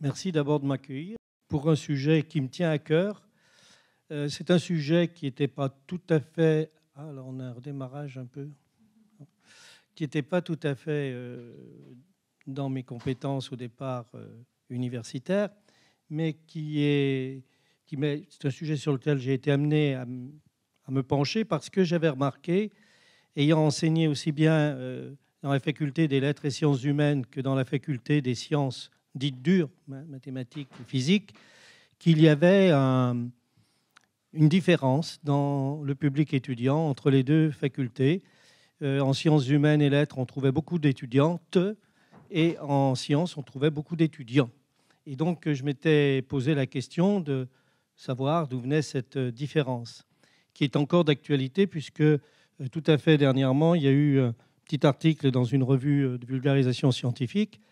Merci d'abord de m'accueillir pour un sujet qui me tient à cœur. Euh, c'est un sujet qui n'était pas tout à fait. alors ah, on a un redémarrage un peu. Qui n'était pas tout à fait euh, dans mes compétences au départ universitaire, euh, universitaires, mais qui est. Qui c'est un sujet sur lequel j'ai été amené à, me pencher parce que j'avais remarqué, ayant enseigné aussi bien dans la faculté des lettres et sciences humaines que dans la faculté des sciences dites dures, hein, mathématiques et physiques, qu'il y avait une différence dans le public étudiant entre les deux facultés. Euh, en sciences humaines et lettres, on trouvait beaucoup d'étudiantes et en sciences, on trouvait beaucoup d'étudiants. Et donc, je m'étais posé la question de savoir d'où venait cette différence, qui est encore d'actualité, puisque euh, tout à fait dernièrement, il y a eu un petit article dans une revue de vulgarisation scientifique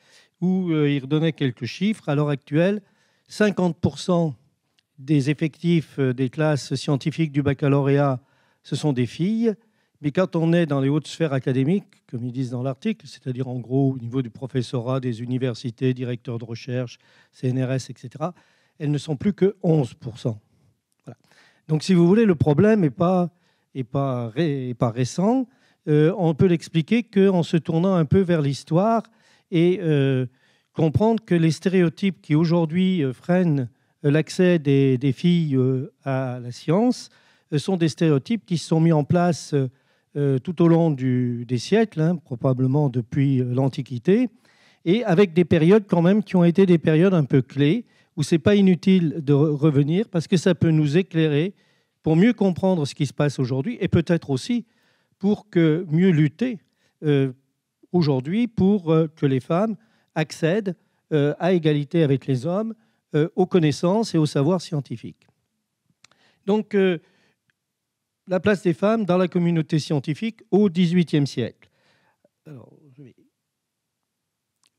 où ils euh, il redonnait quelques chiffres. À l'heure actuelle, 50% des effectifs euh, des classes scientifiques du baccalauréat, ce sont des filles. Mais quand on est dans les hautes sphères académiques, comme ils disent dans l'article, c'est-à-dire en gros au niveau du professorat, des universités, directeurs de recherche, CNRS, etc., elles ne sont plus que 11%. Donc si vous voulez, le problème n'est pas, récent. Euh, on peut l'expliquer qu'en se tournant un peu vers l'histoire, et euh, comprendre que les stéréotypes qui aujourd'hui euh, freinent euh, l'accès des, filles à la science sont des stéréotypes qui se sont mis en place tout au long des siècles, hein, probablement depuis l'Antiquité, et avec des périodes quand même qui ont été des périodes un peu clés, où c'est pas inutile de revenir parce que ça peut nous éclairer pour mieux comprendre ce qui se passe aujourd'hui et peut-être aussi pour que mieux lutter aujourd'hui pour euh, que les femmes accèdent euh, à égalité avec les hommes euh, aux connaissances et aux savoirs scientifiques. Donc, la place des femmes dans la communauté scientifique au XVIIIe siècle.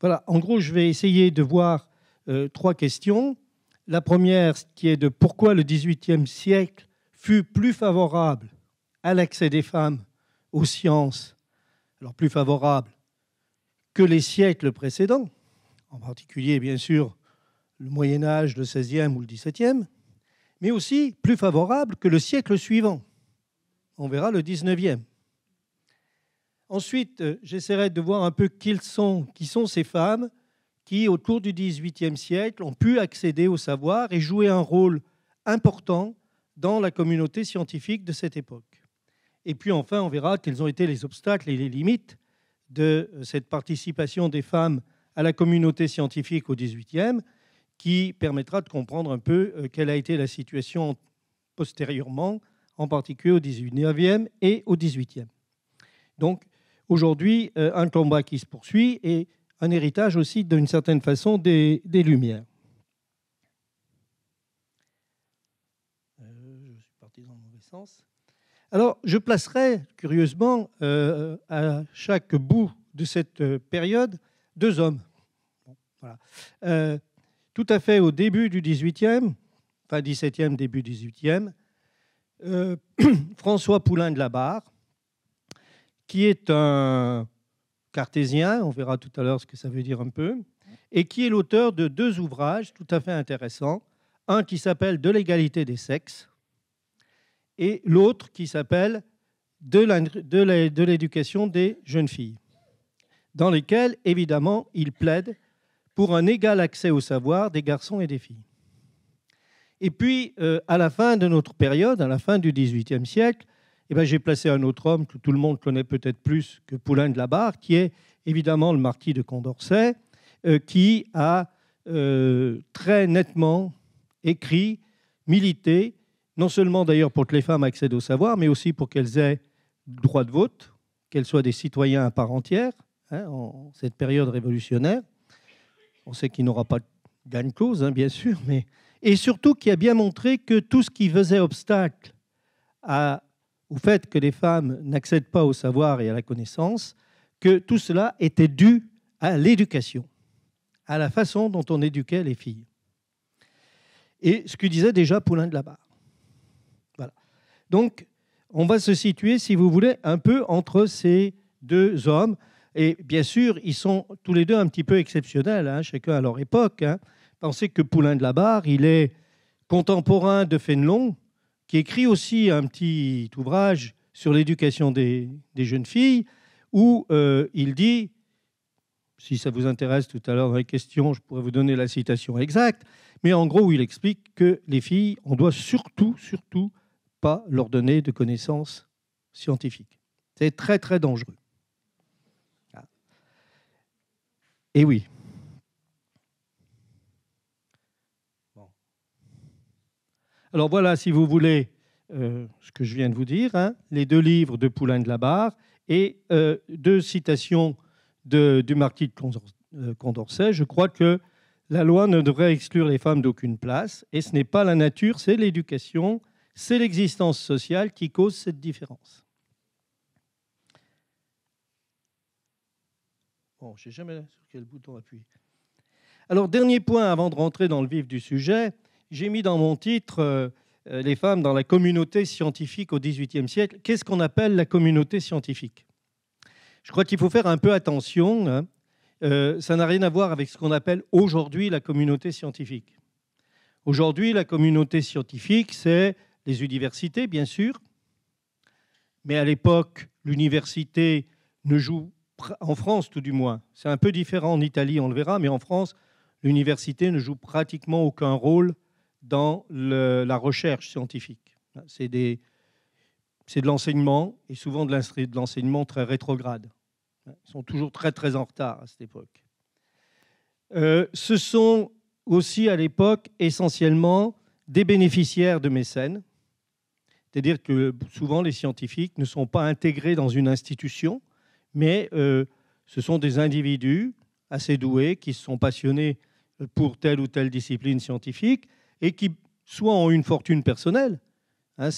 Voilà, en gros, je vais essayer de voir trois questions. La première, qui est de pourquoi le XVIIIe siècle fut plus favorable à l'accès des femmes aux sciences, alors plus favorable que les siècles précédents, en particulier bien sûr le Moyen Âge, le XVIe ou le XVIIe, mais aussi plus favorable que le siècle suivant. On verra le XIXe. Ensuite, euh, j'essaierai de voir un peu qui sont, ces femmes qui, au cours du XVIIIe siècle, ont pu accéder au savoir et jouer un rôle important dans la communauté scientifique de cette époque. Et puis enfin, on verra quels ont été les obstacles et les limites de euh, cette participation des femmes à la communauté scientifique au XVIIIe, qui permettra de comprendre un peu euh, quelle a été la situation postérieurement, en particulier au XIXe et au XVIIIe. Donc aujourd'hui, euh, un combat qui se poursuit et un héritage aussi d'une certaine façon des, Lumières. je suis parti dans le mauvais sens. Alors, je placerai curieusement euh, à chaque bout de cette euh, période deux hommes. Euh, tout à fait au début du XVIIIe, enfin 17e, début 18e, François Poulain de la Barre, qui est un cartésien, on verra tout à l'heure ce que ça veut dire un peu, et qui est l'auteur de deux ouvrages tout à fait intéressants. Un qui s'appelle De l'égalité des sexes, et l'autre qui s'appelle de l'éducation des jeunes filles, dans lesquelles, évidemment, il plaide pour un égal accès au savoir des garçons et des filles. Et puis, euh, à la fin de notre période, à la fin du XVIIIe siècle, eh ben, j'ai placé un autre homme que tout le monde connaît peut-être plus que Poulain de la Barre, qui est évidemment le marquis de Condorcet, euh, qui a euh, très nettement écrit, milité non seulement d'ailleurs pour que les femmes accèdent au savoir, mais aussi pour qu'elles aient droit de vote, qu'elles soient des citoyens à part entière, hein, en cette période révolutionnaire. On sait qu'il n'aura pas de gain cause, hein, bien sûr, mais... et surtout qui a bien montré que tout ce qui faisait obstacle au fait que les femmes n'accèdent pas au savoir et à la connaissance, que tout cela était dû à l'éducation, à la façon dont on éduquait les filles. Et ce que disait déjà Poulain de la Barre. Donc, on va se situer, si vous voulez, un peu entre ces deux hommes. Et bien sûr, ils sont tous les deux un petit peu exceptionnels, hein, chacun à leur époque. Hein. Pensez que Poulain de la Barre, il est contemporain de Fénelon, qui écrit aussi un petit ouvrage sur l'éducation des, jeunes filles, où euh, il dit, si ça vous intéresse tout à l'heure dans les questions, je pourrais vous donner la citation exacte, mais en gros, il explique que les filles, on doit surtout, surtout pas leur donner de connaissances scientifiques. C'est très très dangereux. Ah. Et oui. Alors voilà, si vous voulez, euh, ce que je viens de vous dire, hein, les deux livres de Poulain de la Barre et euh, deux citations du marquis de euh, Condorcet. Je crois que la loi ne devrait exclure les femmes d'aucune place, et ce n'est pas la nature, c'est l'éducation c'est l'existence sociale qui cause cette différence. Bon, je jamais sur quel bouton appuyer. Alors, dernier point avant de rentrer dans le vif du sujet, j'ai mis dans mon titre euh, euh, les femmes dans la communauté scientifique au XVIIIe siècle. Qu'est-ce qu'on appelle la communauté scientifique Je crois qu'il faut faire un peu attention. Hein. Euh, ça n'a rien à voir avec ce qu'on appelle aujourd'hui la communauté scientifique. Aujourd'hui, la communauté scientifique, c'est les universités, bien sûr. Mais à l'époque, l'université ne joue, en France tout du moins, c'est un peu différent en Italie, on le verra, mais en France, l'université ne joue pratiquement aucun rôle dans la recherche scientifique. C'est de l'enseignement, et souvent de l'enseignement très rétrograde. Ils sont toujours très très en retard à cette époque. Euh, ce sont aussi à l'époque essentiellement des bénéficiaires de mécènes, c'est-à-dire que souvent les scientifiques ne sont pas intégrés dans une institution, mais euh, ce sont des individus assez doués qui sont passionnés pour telle ou telle discipline scientifique et qui soit ont une fortune personnelle, hein,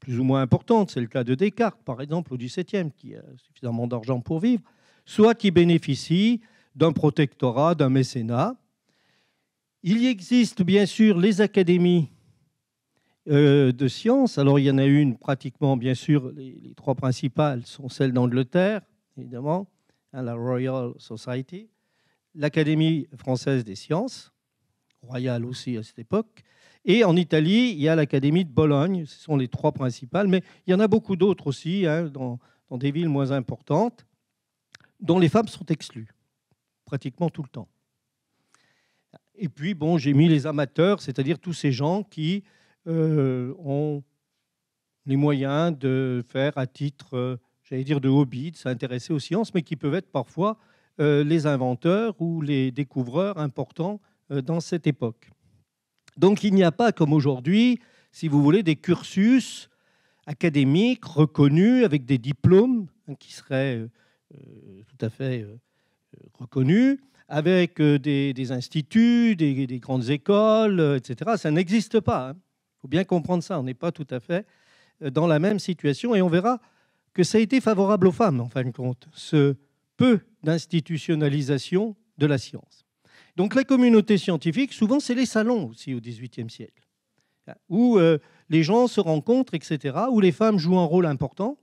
plus ou moins importante, c'est le cas de Descartes par exemple au XVIIe qui a suffisamment d'argent pour vivre, soit qui bénéficient d'un protectorat, d'un mécénat. Il y existe bien sûr les académies euh, de sciences. Alors il y en a une pratiquement, bien sûr, les, trois principales sont celles d'Angleterre, évidemment, hein, la Royal Society, l'Académie française des sciences, royale aussi à cette époque, et en Italie, il y a l'Académie de Bologne, ce sont les trois principales, mais il y en a beaucoup d'autres aussi, hein, dans, dans des villes moins importantes, dont les femmes sont exclues, pratiquement tout le temps. Et puis, bon, j'ai mis les amateurs, c'est-à-dire tous ces gens qui euh, ont les moyens de faire à titre, euh, j'allais dire, de hobby, de s'intéresser aux sciences, mais qui peuvent être parfois euh, les inventeurs ou les découvreurs importants dans cette époque. Donc il n'y a pas, comme aujourd'hui, si vous voulez, des cursus académiques reconnus avec des diplômes hein, qui seraient tout à fait reconnus, avec des, instituts, des, grandes écoles, etc. Ça n'existe pas. Hein. Il faut bien comprendre ça, on n'est pas tout à fait euh, dans la même situation et on verra que ça a été favorable aux femmes, en fin de compte, ce peu d'institutionnalisation de la science. Donc la communauté scientifique, souvent, c'est les salons aussi au XVIIIe siècle, où euh, les gens se rencontrent, etc., où les femmes jouent un rôle important,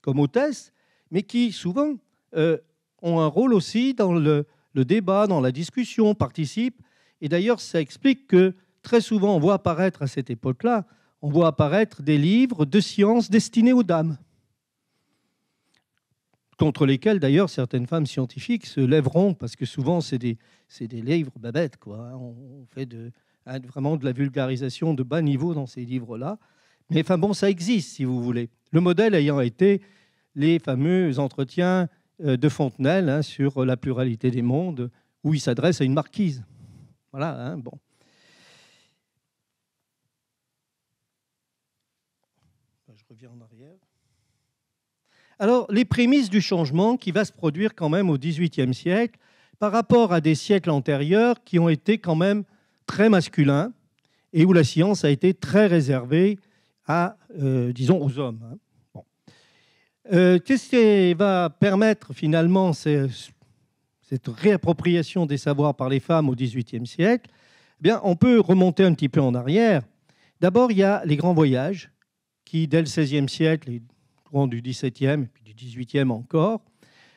comme hôtesse, mais qui souvent euh, ont un rôle aussi dans le, débat, dans la discussion, participent. Et d'ailleurs, ça explique que très souvent, on voit apparaître à cette époque-là, on voit apparaître des livres de science destinés aux dames, contre lesquels d'ailleurs certaines femmes scientifiques se lèveront, parce que souvent c'est des, livres babettes, quoi. Hein. On, fait de, vraiment de la vulgarisation de bas niveau dans ces livres-là. Mais enfin bon, ça existe, si vous voulez. Le modèle ayant été les fameux entretiens euh, de Fontenelle hein, sur la pluralité des mondes, où il s'adresse à une marquise. Voilà, hein, bon. Alors, les prémices du changement qui va se produire quand même au XVIIIe siècle par rapport à des siècles antérieurs qui ont été quand même très masculins et où la science a été très réservée à, euh, disons, aux hommes. Hein. Euh, qu'est-ce qui va permettre finalement cette réappropriation des savoirs par les femmes au XVIIIe siècle eh bien, on peut remonter un petit peu en arrière. D'abord, il y a les grands voyages qui, dès le XVIe siècle, et du XVIIe, et puis du XVIIIe encore,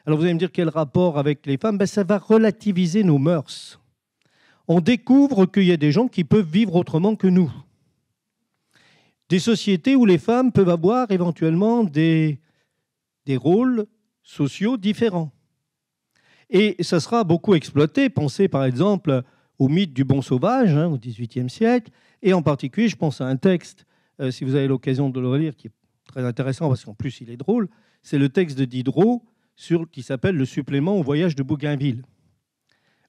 alors vous allez me dire quel rapport avec les femmes ben, Ça va relativiser nos mœurs. On découvre qu'il y a des gens qui peuvent vivre autrement que nous. Des sociétés où les femmes peuvent avoir éventuellement des, des rôles sociaux différents. Et ça sera beaucoup exploité. Pensez par exemple au mythe du bon sauvage hein, au XVIIIe siècle, et en particulier, je pense à un texte euh, si vous avez l'occasion de le relire, qui est très intéressant parce qu'en plus il est drôle, c'est le texte de Diderot sur, qui s'appelle Le supplément au voyage de Bougainville,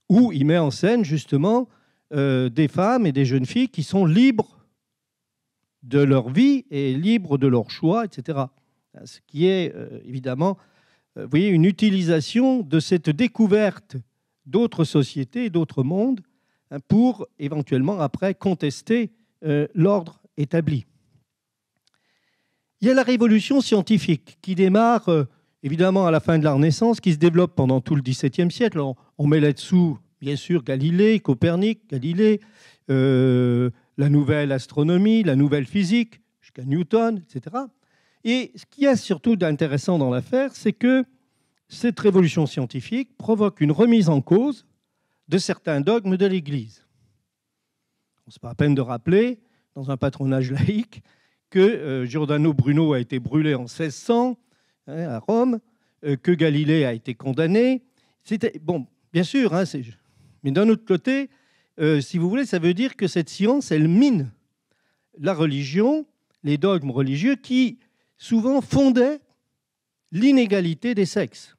où il met en scène justement euh, des femmes et des jeunes filles qui sont libres de leur vie et libres de leur choix, etc. Ce qui est euh, évidemment voyez, une utilisation de cette découverte d'autres sociétés, d'autres mondes, hein, pour éventuellement après contester l'ordre établi. Il y a la révolution scientifique qui démarre euh, évidemment à la fin de la Renaissance, qui se développe pendant tout le XVIIe siècle. on met là-dessous, bien sûr, Galilée, Copernic, Galilée, euh, la nouvelle astronomie, la nouvelle physique, jusqu'à Newton, etc. Et ce qui est surtout d'intéressant dans l'affaire, c'est que cette révolution scientifique provoque une remise en cause de certains dogmes de l'Église. On se pas à peine de rappeler, dans un patronage laïque, que euh, Giordano Bruno a été brûlé en 1600 hein, à Rome, euh, que Galilée a été condamné. C'était bon, bien sûr, hein, mais d'un autre côté, euh, si vous voulez, ça veut dire que cette science, elle mine la religion, les dogmes religieux qui souvent fondaient l'inégalité des sexes,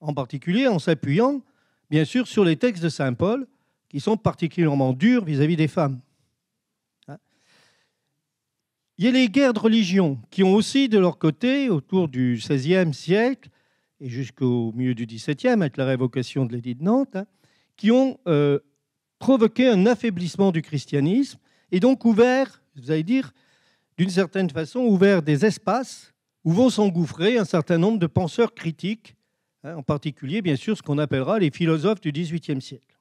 en particulier en s'appuyant, bien sûr, sur les textes de Saint Paul, qui sont particulièrement durs vis à -vis des femmes. Il y a les guerres de religion qui ont aussi, de leur côté, autour du XVIe siècle et jusqu'au milieu du XVIIe, avec la révocation de l'édit de Nantes, hein, qui ont euh, provoqué un affaiblissement du christianisme et donc ouvert, vous allez dire, d'une certaine façon, ouvert des espaces où vont s'engouffrer un certain nombre de penseurs critiques, hein, en particulier, bien sûr, ce qu'on appellera les philosophes du XVIIIe siècle.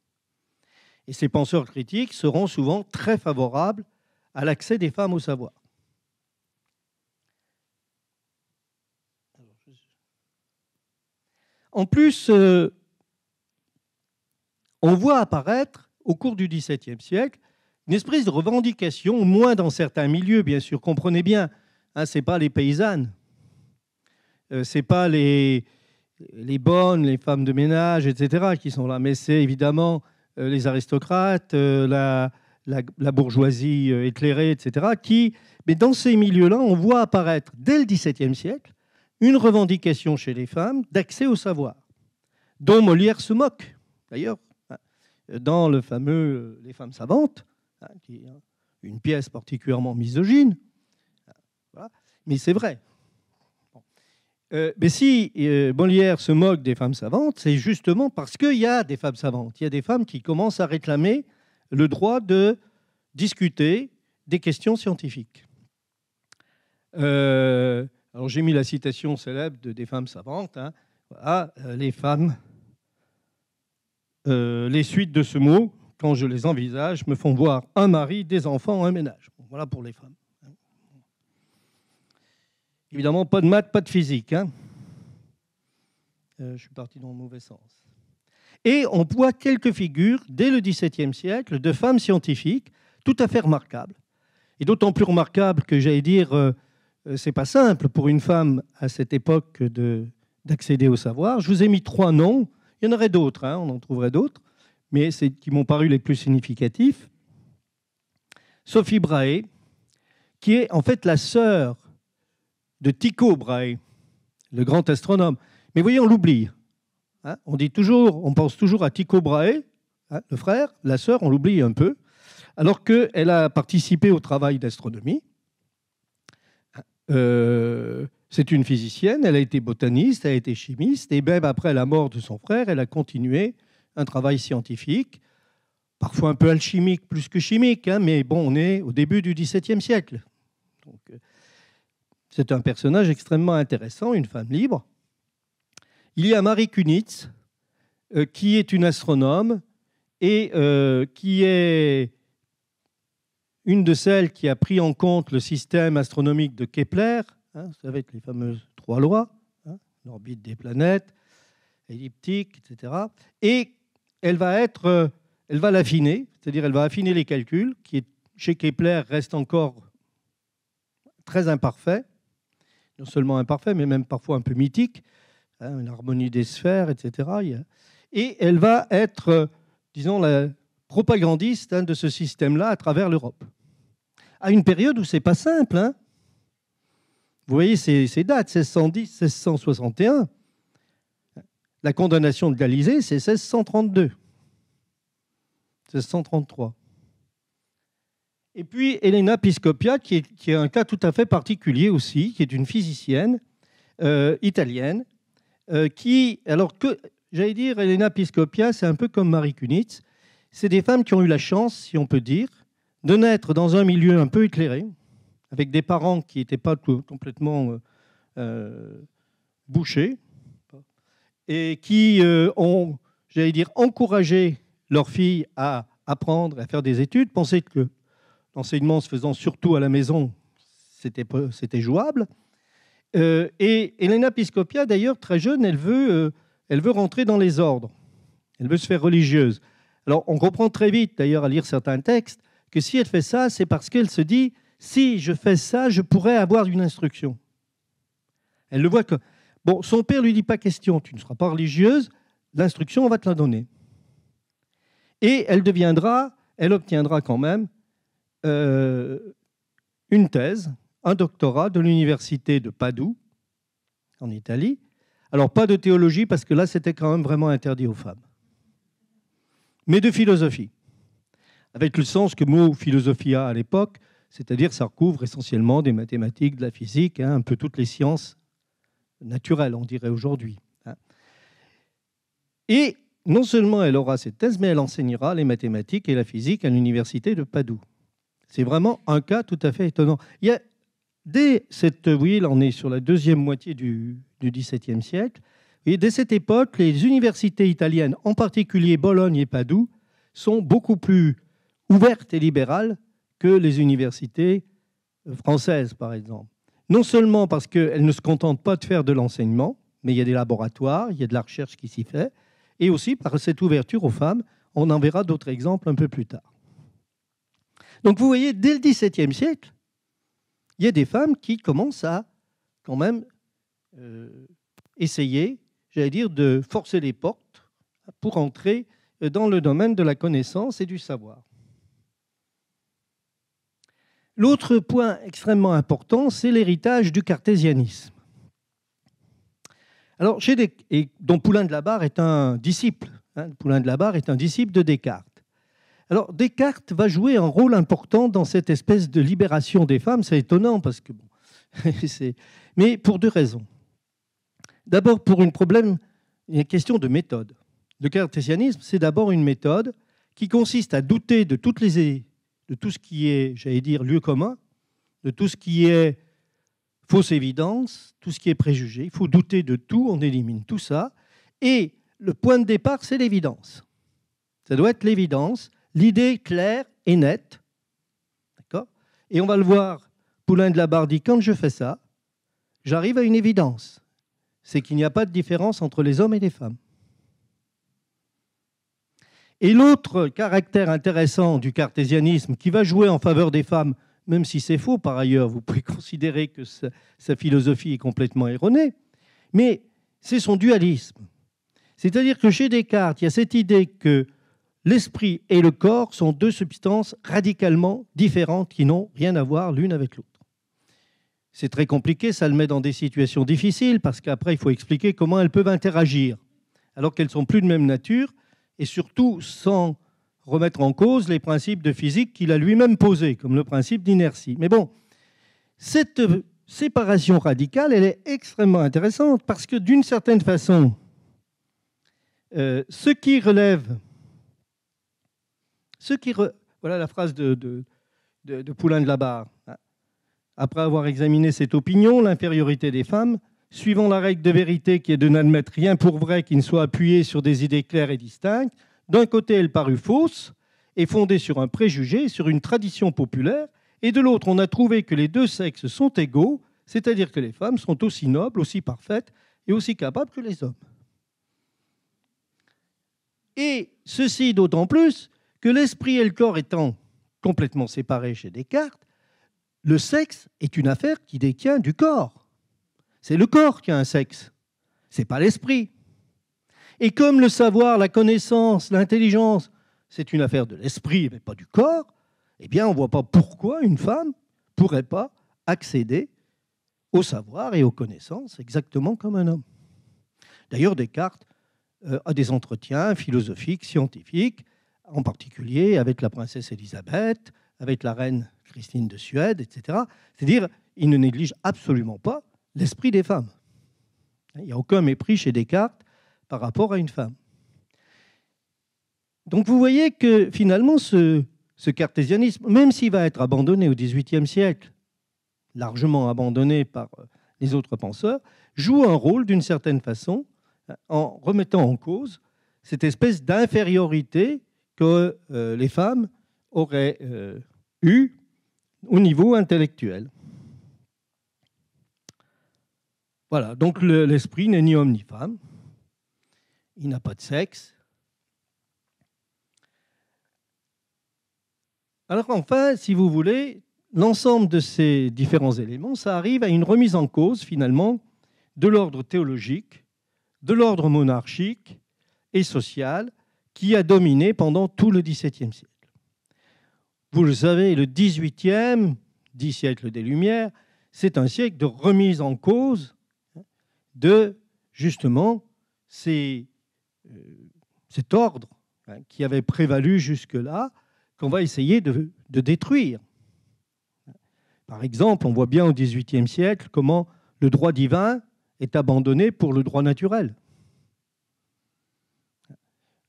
Et ces penseurs critiques seront souvent très favorables à l'accès des femmes au savoir. En plus, euh, on voit apparaître au cours du XVIIe siècle une espèce de revendication, au moins dans certains milieux, bien sûr. Comprenez bien, hein, ce n'est pas les paysannes, euh, c'est ce n'est pas les, bonnes, les femmes de ménage, etc., qui sont là, mais c'est évidemment euh, les aristocrates, la, la, bourgeoisie éclairée, etc., qui, mais dans ces milieux-là, on voit apparaître dès le XVIIe siècle une revendication chez les femmes d'accès au savoir, dont Molière se moque, d'ailleurs, hein, dans le fameux euh, Les femmes savantes, hein, qui hein, une pièce particulièrement misogyne. Mais c'est vrai. Euh, mais si euh, Molière se moque des femmes savantes, c'est justement parce qu'il y a des femmes savantes. Il y a des femmes qui commencent à réclamer le droit de discuter des questions scientifiques. Euh, alors j'ai mis la citation célèbre de, des femmes savantes. Hein. Voilà, euh, les femmes, euh, les suites de ce mot, quand je les envisage, me font voir un mari, des enfants, un ménage. Voilà pour les femmes. Hein. Évidemment, pas de maths, pas de physique. Hein. Euh, je suis parti dans le mauvais sens. Et on voit quelques figures, dès le XVIIe siècle, de femmes scientifiques tout à fait remarquables. Et d'autant plus remarquables que, j'allais dire, euh, c'est pas simple pour une femme à cette époque d'accéder au savoir. Je vous ai mis trois noms. Il y en aurait d'autres, hein, on en trouverait d'autres, mais c'est qui m'ont paru les plus significatifs. Sophie Brahe, qui est en fait la sœur de Tycho Brahe, le grand astronome. Mais voyez, on l'oublie. Hein. on dit toujours, on pense toujours à Tycho Brahe, hein, le frère, la sœur, on l'oublie un peu, alors qu'elle a participé au travail d'astronomie. Euh, c'est une physicienne, elle a été botaniste, elle a été chimiste, et même après la mort de son frère, elle a continué un travail scientifique, parfois un peu alchimique plus que chimique, hein, mais bon, on est au début du XVIIe siècle. Donc, euh, c'est un personnage extrêmement intéressant, une femme libre. Il y a Marie Kunitz, euh, qui est une astronome et qui est une de celles qui a pris en compte le système astronomique de Kepler, hein, vous savez, les fameuses trois lois, l'orbite hein, des planètes, elliptique, etc. Et elle va être, euh, elle va l'affiner, c'est-à-dire elle va affiner les calculs, qui chez Kepler restent encore très imparfaits. non seulement imparfaits, mais même parfois un peu mythiques. hein, harmonie des sphères, etc. Et elle va être, euh, disons, la, propagandiste hein, de ce système-là à travers l'Europe. À une période où c'est pas simple. Hein. Vous voyez ces, dates, 1610, 1661. La condamnation de Galizée, c'est 1632. 1633. Et puis Elena Piscopia, qui est, un cas tout à fait particulier aussi, qui est une physicienne euh, italienne, euh, qui, alors que, j'allais dire, Elena Piscopia, c'est un peu comme Marie Kunitz, c'est des femmes qui ont eu la chance, si on peut dire, de naître dans un milieu un peu éclairé, avec des parents qui n'étaient pas complètement euh, euh, bouchés, et qui euh, ont, j'allais dire, encouragé leurs filles à apprendre, à faire des études, penser que l'enseignement se faisant surtout à la maison, c'était jouable. et Elena Piscopia, d'ailleurs, très jeune, elle veut, elle veut rentrer dans les ordres, elle veut se faire religieuse. Alors on comprend très vite, d'ailleurs, à lire certains textes, que si elle fait ça, c'est parce qu'elle se dit, si je fais ça, je pourrais avoir une instruction. Elle le voit que... Bon, son père lui dit pas question, tu ne seras pas religieuse, l'instruction, on va te la donner. Et elle deviendra, elle obtiendra quand même euh, une thèse, un doctorat de l'université de Padoue, en Italie. Alors pas de théologie, parce que là, c'était quand même vraiment interdit aux femmes mais de philosophie, avec le sens que mot philosophie a à l'époque, c'est-à-dire ça recouvre essentiellement des mathématiques, de la physique, hein, un peu toutes les sciences naturelles, on dirait aujourd'hui. Hein. Et non seulement elle aura cette thèse, mais elle enseignera les mathématiques et la physique à l'université de Padoue. C'est vraiment un cas tout à fait étonnant. a, dès cette, oui, on est sur la deuxième moitié du, du XVIIe siècle, dès cette époque, les universités italiennes, en particulier Bologne et Padoue, sont beaucoup plus ouvertes et libérales que les universités françaises, par exemple. Non seulement parce qu'elles ne se contentent pas de faire de l'enseignement, mais il y a des laboratoires, il y a de la recherche qui s'y fait, et aussi par cette ouverture aux femmes. On en verra d'autres exemples un peu plus tard. Donc vous voyez, dès le XVIIe siècle, il y a des femmes qui commencent à quand même euh, essayer j'allais dire, de forcer les portes pour entrer euh, dans le domaine de la connaissance et du savoir. L'autre point extrêmement important, c'est l'héritage du cartésianisme. Alors, chez dont Poulain de la Barre est un disciple. Hein, Poulain de la Barre est un disciple de Descartes. Alors, Descartes va jouer un rôle important dans cette espèce de libération des femmes. C'est étonnant parce que bon, mais pour deux raisons. D'abord pour une problème, une question de méthode. Le cartésianisme, c'est d'abord une méthode qui consiste à douter de, toutes les, de tout ce qui est, j'allais dire, lieu commun, de tout ce qui est fausse évidence, tout ce qui est préjugé. Il faut douter de tout, on élimine tout ça. Et le point de départ, c'est l'évidence. Ça doit être l'évidence, l'idée claire et nette. D'accord Et on va le voir, Poulain de la dit, quand je fais ça, j'arrive à une évidence c'est qu'il n'y a pas de différence entre les hommes et les femmes. Et l'autre caractère intéressant du cartésianisme qui va jouer en faveur des femmes, même si c'est faux par ailleurs, vous pouvez considérer que sa, philosophie est complètement erronée, mais c'est son dualisme. C'est-à-dire que chez Descartes, il y a cette idée que l'esprit et le corps sont deux substances radicalement différentes qui n'ont rien à voir l'une avec l'autre. C'est très compliqué, ça le met dans des situations difficiles parce qu'après, il faut expliquer comment elles peuvent interagir, alors qu'elles sont plus de même nature, et surtout sans remettre en cause les principes de physique qu'il a lui-même posés, comme le principe d'inertie. Mais bon, cette séparation radicale, elle est extrêmement intéressante parce que d'une certaine façon, euh, ce qui relève, ce qui voilà la phrase de, de Poulain de la Barre. Hein, après avoir examiné cette opinion, l'infériorité des femmes, suivant la règle de vérité qui est de n'admettre rien pour vrai qui ne soit appuyé sur des idées claires et distinctes, d'un côté elle parut fausse et fondée sur un préjugé, sur une tradition populaire, et de l'autre on a trouvé que les deux sexes sont égaux, c'est-à-dire que les femmes sont aussi nobles, aussi parfaites et aussi capables que les hommes. Et ceci d'autant plus que l'esprit et le corps étant complètement séparés chez Descartes, le sexe est une affaire qui détient du corps. C'est le corps qui a un sexe, c'est pas l'esprit. Et comme le savoir, la connaissance, l'intelligence, c'est une affaire de l'esprit, mais pas du corps, eh bien, on ne voit pas pourquoi une femme pourrait pas accéder au savoir et aux connaissances exactement comme un homme. D'ailleurs, Descartes euh, a des entretiens philosophiques, scientifiques, en particulier avec la princesse Élisabeth, avec la reine Christine de Suède, etc. C'est-à-dire, il ne néglige absolument pas l'esprit des femmes. Il n'y a aucun mépris chez Descartes par rapport à une femme. Donc vous voyez que finalement, ce, cartésianisme, même s'il va être abandonné au XVIIIe siècle, largement abandonné par euh, les autres penseurs, joue un rôle d'une certaine façon en remettant en cause cette espèce d'infériorité que euh, les femmes auraient eue au niveau intellectuel. Voilà, donc l'esprit n'est ni homme ni femme, il n'a pas de sexe. Alors enfin, si vous voulez, l'ensemble de ces différents éléments, ça arrive à une remise en cause finalement de l'ordre théologique, de l'ordre monarchique et social qui a dominé pendant tout le XVIIe siècle vous le savez, le 18e, siècles des Lumières, c'est un siècle de remise en cause de justement euh, cet ordre hein, qui avait prévalu jusque-là, qu'on va essayer de, de, détruire. Par exemple, on voit bien au XVIIIe siècle comment le droit divin est abandonné pour le droit naturel.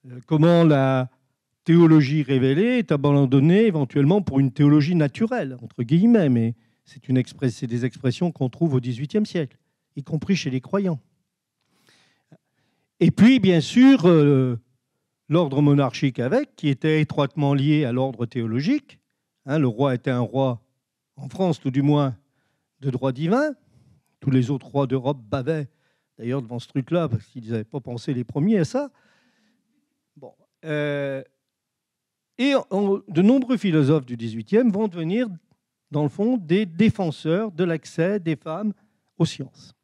Euh, comment la, théologie révélée est abandonnée éventuellement pour une théologie naturelle, entre guillemets, mais c'est des expressions qu'on trouve au XVIIIe siècle, y compris chez les croyants. Et puis, bien sûr, euh, l'ordre monarchique avec, qui était étroitement lié à l'ordre théologique. Hein, le roi était un roi, en France tout du moins, de droit divin. Tous les autres rois d'Europe bavaient, d'ailleurs, devant ce truc-là, parce qu'ils n'avaient pas pensé les premiers à ça. Bon. Euh, et de nombreux philosophes du XVIIIe vont devenir, dans le fond, des défenseurs de l'accès des femmes aux sciences.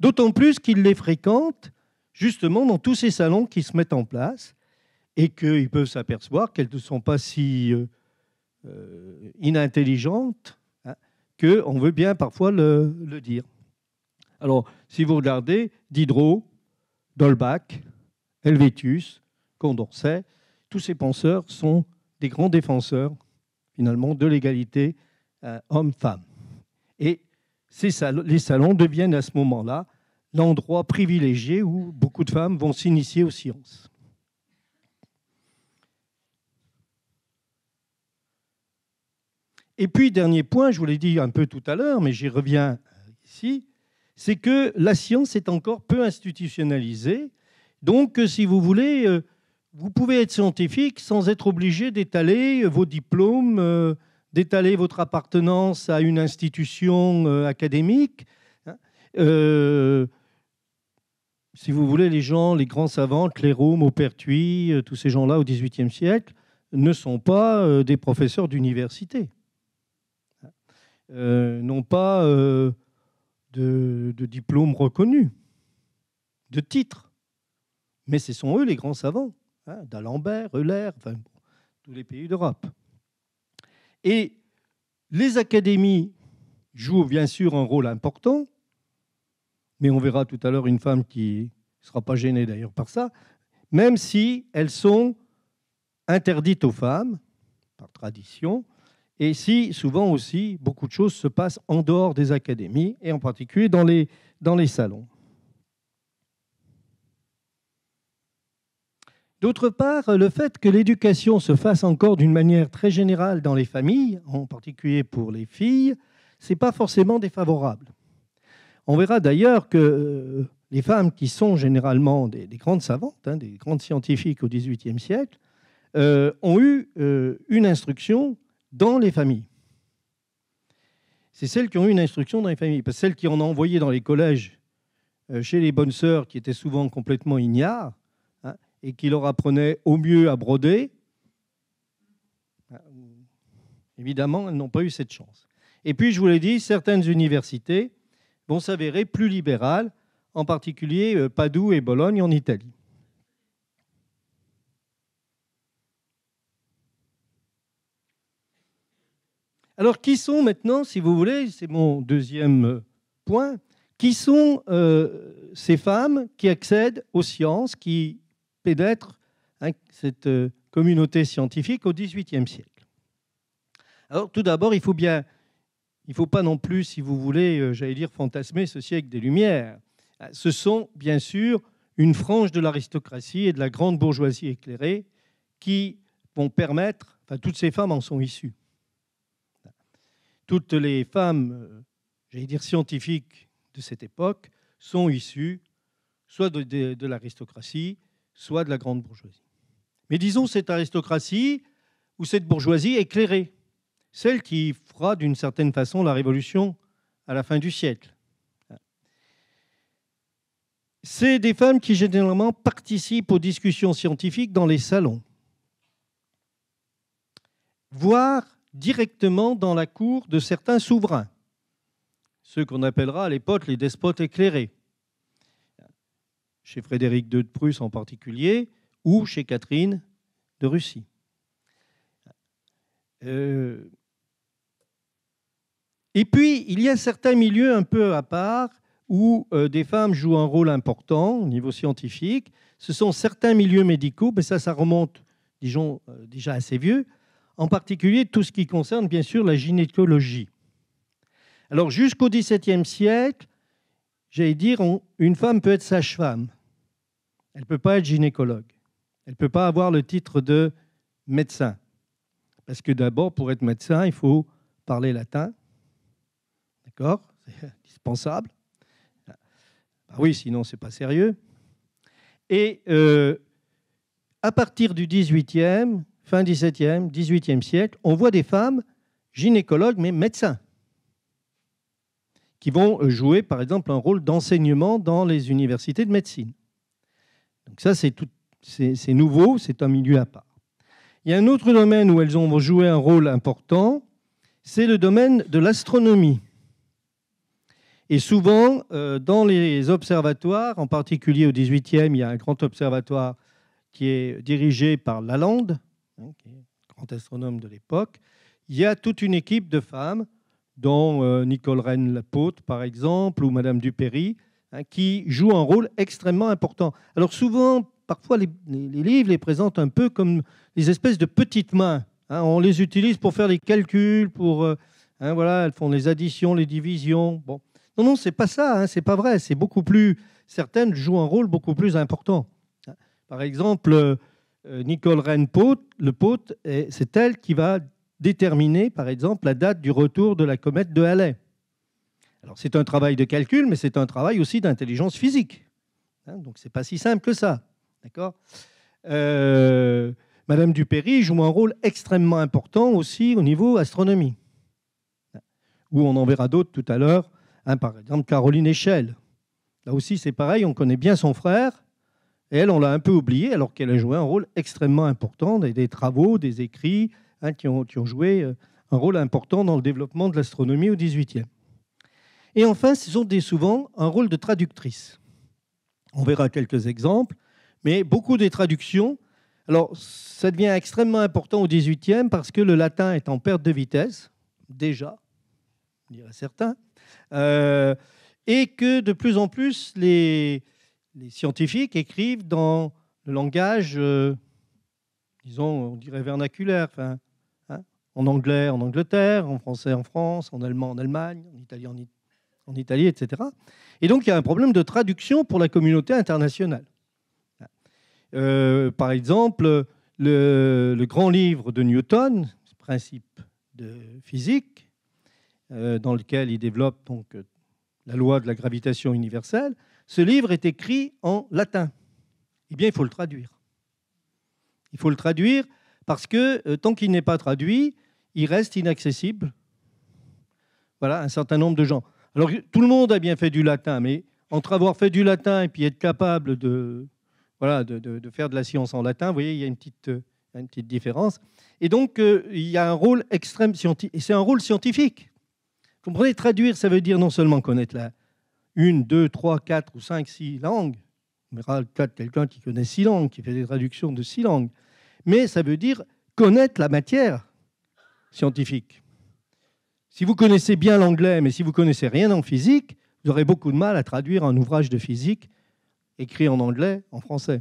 D'autant plus qu'ils les fréquentent justement dans tous ces salons qui se mettent en place et qu'ils peuvent s'apercevoir qu'elles ne sont pas si euh, euh, inintelligentes hein, qu'on veut bien parfois le, dire. Alors, si vous regardez Diderot, Dolbach, Helvétius, Condorcet, tous ces penseurs sont des grands défenseurs, finalement, de l'égalité euh, homme-femme. Et les salons deviennent à ce moment-là l'endroit privilégié où beaucoup de femmes vont s'initier aux sciences. Et puis, dernier point, je vous l'ai dit un peu tout à l'heure, mais j'y reviens ici, c'est que la science est encore peu institutionnalisée. Donc, si vous voulez, euh, vous pouvez être scientifique sans être obligé d'étaler vos diplômes, euh, d'étaler votre appartenance à une institution euh, académique. Hein. Euh, si vous voulez, les gens, les grands savants, Clairaut, Maupertuis, tous ces gens-là au XVIIIe siècle, ne sont pas des professeurs d'université, hein. n'ont pas de, de diplôme reconnu, de titre. Mais ce sont eux les grands savants. Hein, d'Alembert, Euler, tous les pays d'Europe. Et les académies jouent bien sûr un rôle important, mais on verra tout à l'heure une femme qui ne sera pas gênée d'ailleurs par ça, même si elles sont interdites aux femmes, par tradition, et si souvent aussi beaucoup de choses se passent en dehors des académies, et en particulier dans les, dans les salons. D'autre part, le fait que l'éducation se fasse encore d'une manière très générale dans les familles, en particulier pour les filles, n'est pas forcément défavorable. On verra d'ailleurs que euh, les femmes qui sont généralement des, grandes savantes, hein, des grandes scientifiques au XVIIIe siècle, euh, ont eu euh, une instruction dans les familles. C'est celles qui ont eu une instruction dans les familles, parce celles qui en ont envoyé dans les collèges chez les bonnes sœurs, qui étaient souvent complètement ignares, et qui leur apprenait au mieux à broder, ben, évidemment, elles n'ont pas eu cette chance. Et puis, je vous l'ai dit, certaines universités vont s'avérer plus libérales, en particulier euh, Padoue et Bologne en Italie. Alors, qui sont maintenant, si vous voulez, c'est mon deuxième euh, point, qui sont euh, ces femmes qui accèdent aux sciences, qui d'être hein, cette euh, communauté scientifique au XVIIIe siècle. Alors tout d'abord, il faut bien, il ne faut pas non plus, si vous voulez, euh, j'allais dire, fantasmer ce siècle des Lumières. Ah, ce sont bien sûr une frange de l'aristocratie et de la grande bourgeoisie éclairée qui vont permettre, enfin toutes ces femmes en sont issues. Toutes les femmes, euh, j'allais dire scientifiques de cette époque, sont issues soit de l'aristocratie, soit de la grande bourgeoisie. Mais disons cette aristocratie ou cette bourgeoisie éclairée, celle qui fera d'une certaine façon la révolution à la fin du siècle. C'est des femmes qui généralement participent aux discussions scientifiques dans les salons, voire directement dans la cour de certains souverains, ceux qu'on appellera à l'époque les despotes éclairés chez Frédéric II de Prusse en particulier, ou chez Catherine de Russie. Euh, et puis, il y a certains milieux un peu à part où euh, des femmes jouent un rôle important au niveau scientifique. Ce sont certains milieux médicaux, mais ça, ça remonte, disons, euh, déjà assez vieux, en particulier tout ce qui concerne, bien sûr, la gynécologie. Alors, jusqu'au XVIIe siècle, j'allais dire, une femme peut être sage-femme. Elle ne peut pas être gynécologue. Elle ne peut pas avoir le titre de médecin. Parce que d'abord, pour être médecin, il faut parler latin. D'accord C'est indispensable. Ah oui, sinon, ce n'est pas sérieux. Et euh, à partir du 18e, fin 17e, 18e siècle, on voit des femmes gynécologues, mais médecins, qui vont euh, jouer, par exemple, un rôle d'enseignement dans les universités de médecine. Donc ça, c'est tout, nouveau, c'est un milieu à part. Il y a un autre domaine où elles ont joué un rôle important, c'est le domaine de l'astronomie. Et souvent, euh, dans les observatoires, en particulier au 18e, il y a un grand observatoire qui est dirigé par Lalande, hein, grand astronome de l'époque. Il y a toute une équipe de femmes, dont euh, Nicole rennes lapote par exemple, ou Madame Dupéry, Hein, qui joue un rôle extrêmement important. Alors souvent, parfois, les, livres les présentent un peu comme des espèces de petites mains. Hein. on les utilise pour faire des calculs, pour... Euh, hein, voilà, elles font les additions, les divisions. Bon. Non, non, c'est pas ça, c'est pas vrai. C'est beaucoup plus... Certaines jouent un rôle beaucoup plus important. Par exemple, euh, euh, Nicole rennes le Pote, c'est elle qui va déterminer, par exemple, la date du retour de la comète de Halley c'est un travail de calcul, mais c'est un travail aussi d'intelligence physique. Hein, donc c'est pas si simple que ça. D'accord euh, Madame Dupéry joue un rôle extrêmement important aussi au niveau astronomie, où on en verra d'autres tout à l'heure, hein, par exemple Caroline Echelle. Là aussi c'est pareil, on connaît bien son frère, et elle on l'a un peu oublié alors qu'elle a joué un rôle extrêmement important, dans des travaux, des écrits hein, qui, ont, qui, ont, joué euh, un rôle important dans le développement de l'astronomie au XVIIIe. Et enfin, ils ont souvent un rôle de traductrice. On verra quelques exemples, mais beaucoup des traductions. Alors, ça devient extrêmement important au XVIIIe parce que le latin est en perte de vitesse, déjà, on dirait certains, euh, et que de plus en plus les, scientifiques écrivent dans le langage, euh, disons, on dirait vernaculaire, hein, en anglais en Angleterre, en français en France, en allemand en Allemagne, en italien en Italie en Italie, etc. Et donc il y a un problème de traduction pour la communauté internationale. Euh, par exemple, le, grand livre de Newton, principe de physique, euh, dans lequel il développe donc la loi de la gravitation universelle, ce livre est écrit en latin. Eh bien, il faut le traduire. Il faut le traduire parce que euh, tant qu'il n'est pas traduit, il reste inaccessible. Voilà, un certain nombre de gens. Alors tout le monde a bien fait du latin, mais entre avoir fait du latin et puis être capable de, de, faire de la science en latin, vous voyez, il y a une petite, euh, une petite différence. Et donc, euh, il y a un rôle extrême scientifique. Et c'est un rôle scientifique. Vous comprenez, traduire, ça veut dire non seulement connaître la une, deux, trois, quatre ou cinq, six langues. On verra quelqu'un qui connaît six langues, qui fait des traductions de six langues. Mais ça veut dire connaître la matière scientifique. Si vous connaissez bien l'anglais, mais si vous connaissez rien en physique, vous aurez beaucoup de mal à traduire un ouvrage de physique écrit en anglais en français.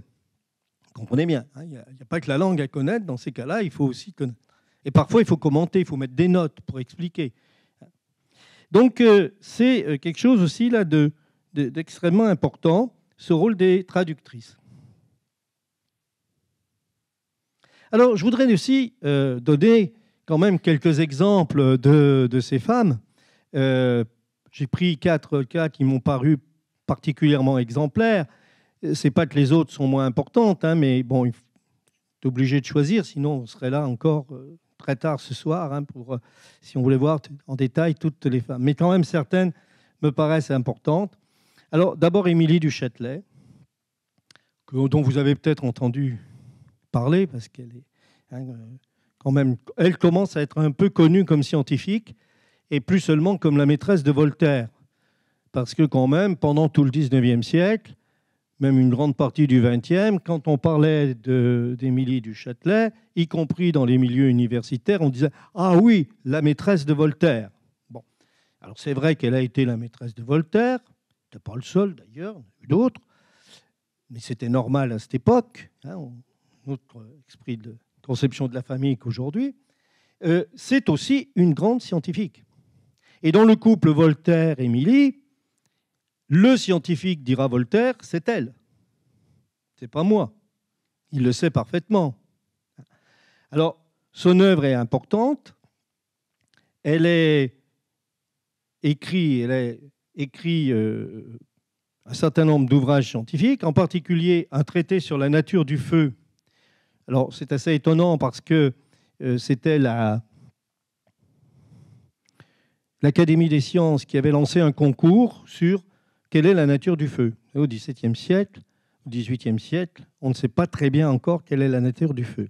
Vous comprenez bien, hein, il n'y a, pas que la langue à connaître, dans ces cas-là, il faut aussi connaître. Et parfois, il faut commenter, il faut mettre des notes pour expliquer. Donc, euh, c'est euh, quelque chose aussi là de, d'extrêmement important, ce rôle des traductrices. Alors, je voudrais aussi euh, donner quand même quelques exemples de, de ces femmes. Euh, j'ai pris quatre cas qui m'ont paru particulièrement exemplaires. C'est pas que les autres sont moins importantes, hein, mais bon, est obligé de choisir, sinon on serait là encore euh, très tard ce soir hein, pour, euh, si on voulait voir en détail toutes les femmes. Mais quand même, certaines me paraissent importantes. Alors, d'abord, Émilie du Châtelet, dont vous avez peut-être entendu parler, parce qu'elle est hein, elle commence à être un peu connue comme scientifique et plus seulement comme la maîtresse de Voltaire. Parce que quand même, pendant tout le 19e siècle, même une grande partie du 20e, quand on parlait d'Émilie du Châtelet, y compris dans les milieux universitaires, on disait Ah oui, la maîtresse de Voltaire. Bon, alors c'est vrai qu'elle a été la maîtresse de Voltaire, n'était pas le seul d'ailleurs, il d'autres, mais c'était normal à cette époque. notre hein, esprit de conception de la famille qu'aujourd'hui, euh, c'est aussi une grande scientifique. Et dans le couple Voltaire-Émilie, le scientifique dira Voltaire, c'est elle. C'est pas moi. Il le sait parfaitement. Alors, son œuvre est importante. Elle est écrite, elle est écrit euh, un certain nombre d'ouvrages scientifiques, en particulier un traité sur la nature du feu alors c'est assez étonnant parce que euh, c'était l'Académie des sciences qui avait lancé un concours sur quelle est la nature du feu. au XVIIe siècle, au XVIIIe siècle, on ne sait pas très bien encore quelle est la nature du feu.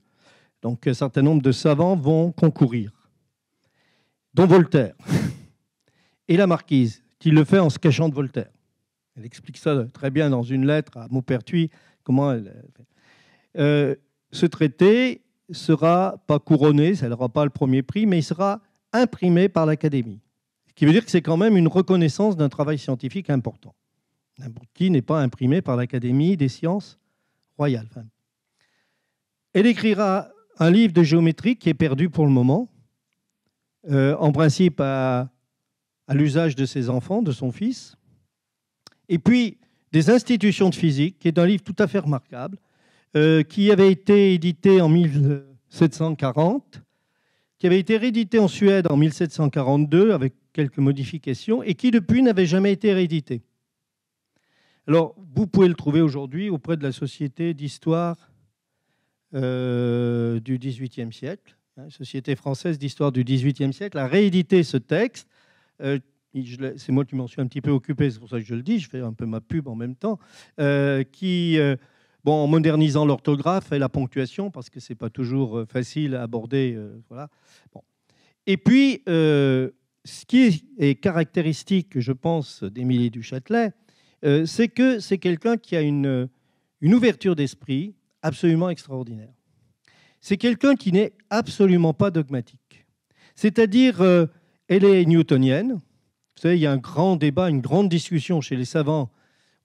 Donc un certain nombre de savants vont concourir, dont Voltaire et la marquise, qui le fait en se cachant de Voltaire. Elle explique ça très bien dans une lettre à Maupertuis, comment elle... Euh, ce traité sera pas couronné, ça n'aura pas le premier prix, mais il sera imprimé par l'Académie. Ce qui veut dire que c'est quand même une reconnaissance d'un travail scientifique important. Hein, qui n'est pas imprimé par l'Académie des sciences royales. Elle écrira un livre de géométrie qui est perdu pour le moment, euh, en principe à l'usage de ses enfants, de son fils. Et puis, des institutions de physique, qui est un livre tout à fait remarquable, euh, qui avait été édité en 1740, qui avait été réédité en Suède en 1742 avec quelques modifications et qui depuis n'avait jamais été réédité. Alors, vous pouvez le trouver aujourd'hui auprès de la Société d'histoire euh, du XVIIIe siècle. La Société française d'histoire du XVIIIe siècle a réédité ce texte. Euh, c'est moi qui m'en suis un petit peu occupé, c'est pour ça que je le dis, je fais un peu ma pub en même temps, qui Bon, en modernisant l'orthographe et la ponctuation, parce que ce n'est pas toujours euh, facile à aborder. Euh, voilà. Bon. Et puis, euh, ce qui est caractéristique, je pense, d'Émilie du Châtelet, c'est que c'est quelqu'un qui a une, une ouverture d'esprit absolument extraordinaire. C'est quelqu'un qui n'est absolument pas dogmatique. C'est-à-dire, elle est newtonienne. Vous savez, il y a un grand débat, une grande discussion chez les savants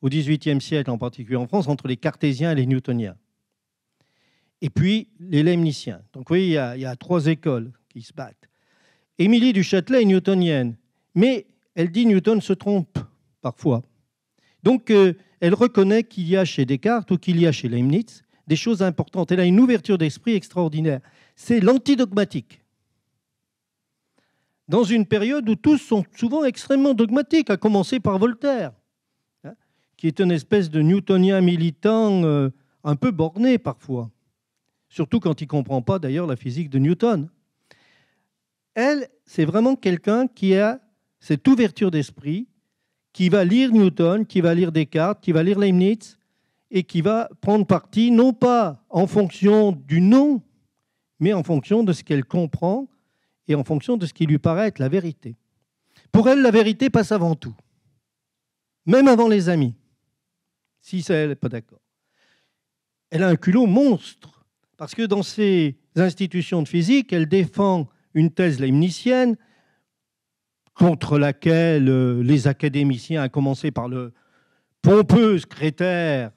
au XVIIIe siècle, en particulier en France, entre les cartésiens et les newtoniens. Et puis les lemniciens. Donc vous il y, a, trois écoles qui se battent. Émilie du Châtelet est newtonienne, mais elle dit Newton se trompe parfois. Donc euh, elle reconnaît qu'il y a chez Descartes ou qu'il y a chez Leibniz des choses importantes. Elle a une ouverture d'esprit extraordinaire. C'est l'antidogmatique. Dans une période où tous sont souvent extrêmement dogmatiques, à commencer par Voltaire qui est une espèce de newtonien militant euh, un peu borné parfois, surtout quand il ne comprend pas d'ailleurs la physique de Newton. Elle, c'est vraiment quelqu'un qui a cette ouverture d'esprit, qui va lire Newton, qui va lire Descartes, qui va lire Leibniz, et qui va prendre parti non pas en fonction du nom, mais en fonction de ce qu'elle comprend et en fonction de ce qui lui paraît être la vérité. Pour elle, la vérité passe avant tout, même avant les amis si ça, elle n'est pas d'accord. Elle a un culot monstre, parce que dans ses institutions de physique, elle défend une thèse leibnizienne contre laquelle euh, les académiciens, à commencer par le pompeux secrétaire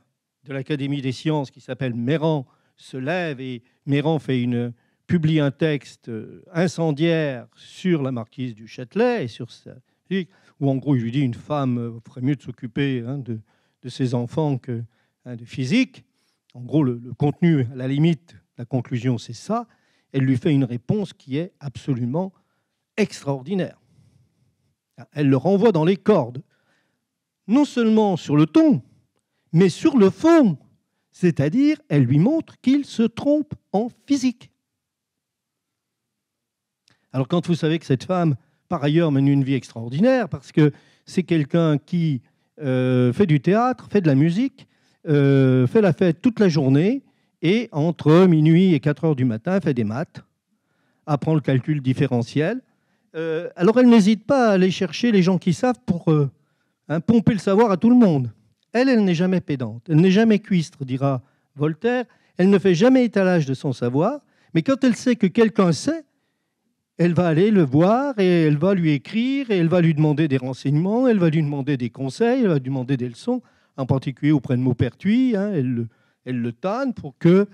de l'Académie des sciences qui s'appelle Méran, se lève et Méran fait une, publie un texte euh, incendiaire sur la marquise du Châtelet et sur sa où en gros il lui dit une femme euh, ferait mieux de s'occuper hein, de, de ses enfants que hein, de physique. En gros, le, le, contenu, à la limite, la conclusion, c'est ça. Elle lui fait une réponse qui est absolument extraordinaire. Elle le renvoie dans les cordes, non seulement sur le ton, mais sur le fond. C'est-à-dire, elle lui montre qu'il se trompe en physique. Alors quand vous savez que cette femme, par ailleurs, mène une vie extraordinaire, parce que c'est quelqu'un qui euh, fait du théâtre, fait de la musique, euh, fait la fête toute la journée et entre minuit et 4 heures du matin, fait des maths, apprend le calcul différentiel. Euh, alors elle n'hésite pas à aller chercher les gens qui savent pour hein, pomper le savoir à tout le monde. Elle, elle n'est jamais pédante, elle n'est jamais cuistre, dira Voltaire, elle ne fait jamais étalage de son savoir, mais quand elle sait que quelqu'un sait, elle va aller le voir et elle va lui écrire et elle va lui demander des renseignements, elle va lui demander des conseils, elle va lui demander des leçons, en particulier auprès de Maupertuis. Hein, elle, le, elle tanne pour que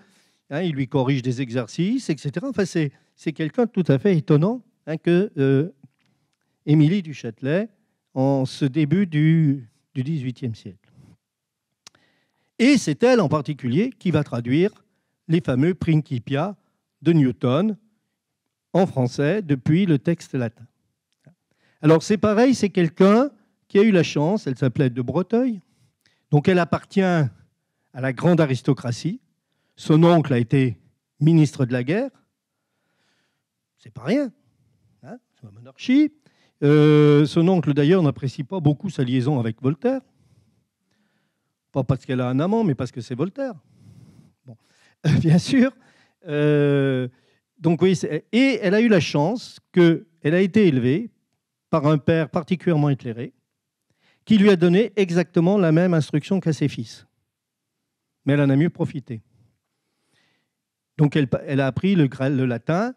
hein, il lui corrige des exercices, etc. Enfin, c'est, quelqu'un de tout à fait étonnant hein, que euh, Émilie du Châtelet en ce début du XVIIIe siècle. Et c'est elle en particulier qui va traduire les fameux Principia de Newton, en français depuis le texte latin. Alors c'est pareil, c'est quelqu'un qui a eu la chance, elle s'appelait de Breteuil, donc elle appartient à la grande aristocratie, son oncle a été ministre de la guerre, c'est pas rien, hein, c'est la monarchie, euh, son oncle d'ailleurs n'apprécie pas beaucoup sa liaison avec Voltaire, pas parce qu'elle a un amant, mais parce que c'est Voltaire, bien sûr. Euh, oui, et elle a eu la chance qu'elle a été élevée par un père particulièrement éclairé, qui lui a donné exactement la même instruction qu'à ses fils. Mais elle en a mieux profité. Donc elle, a appris le, latin,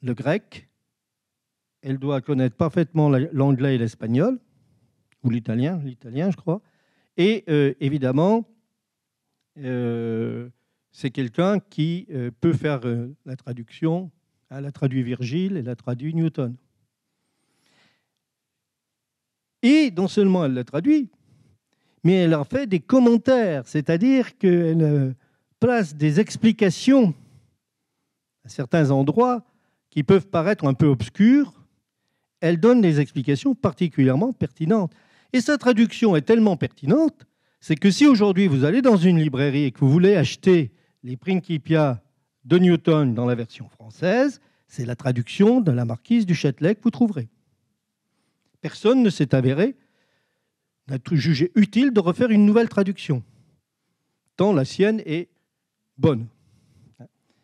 le grec, elle doit connaître parfaitement l'anglais et l'espagnol, ou l'italien, l'italien je crois, et euh, évidemment, euh, c'est quelqu'un qui euh, peut faire euh, la traduction. Elle hein, a traduit Virgile, elle a traduit Newton. Et non seulement elle l'a traduit, mais elle en fait des commentaires, c'est-à-dire qu'elle euh, place des explications à certains endroits qui peuvent paraître un peu obscurs. Elle donne des explications particulièrement pertinentes. Et sa traduction est tellement pertinente, c'est que si aujourd'hui vous allez dans une librairie et que vous voulez acheter les Principia de Newton dans la version française, c'est la traduction de la marquise du Châtelet que vous trouverez. Personne ne s'est avéré, n'a jugé utile de refaire une nouvelle traduction, tant la sienne est bonne,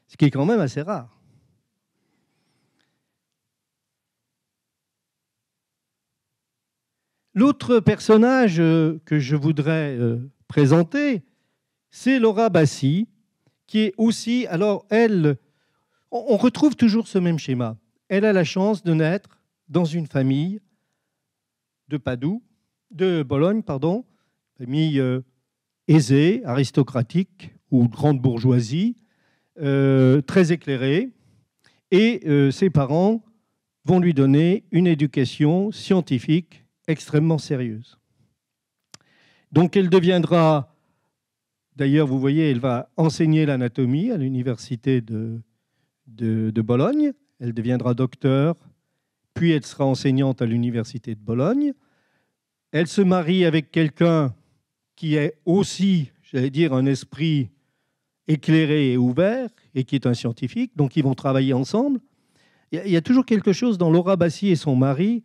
ce qui est quand même assez rare. L'autre personnage euh, que je voudrais euh, présenter, c'est Laura Bassi, qui est aussi, alors elle, on retrouve toujours ce même schéma. Elle a la chance de naître dans une famille de Padoue, de Bologne, pardon, famille euh, aisée, aristocratique ou grande bourgeoisie, euh, très éclairée, et euh, ses parents vont lui donner une éducation scientifique extrêmement sérieuse. Donc elle deviendra D'ailleurs, vous voyez, elle va enseigner l'anatomie à l'université de, Bologne. Elle deviendra docteur, puis elle sera enseignante à l'université de Bologne. Elle se marie avec quelqu'un qui est aussi, j'allais dire, un esprit éclairé et ouvert, et qui est un scientifique, donc ils vont travailler ensemble. Il y, a toujours quelque chose dans Laura Bassi et son mari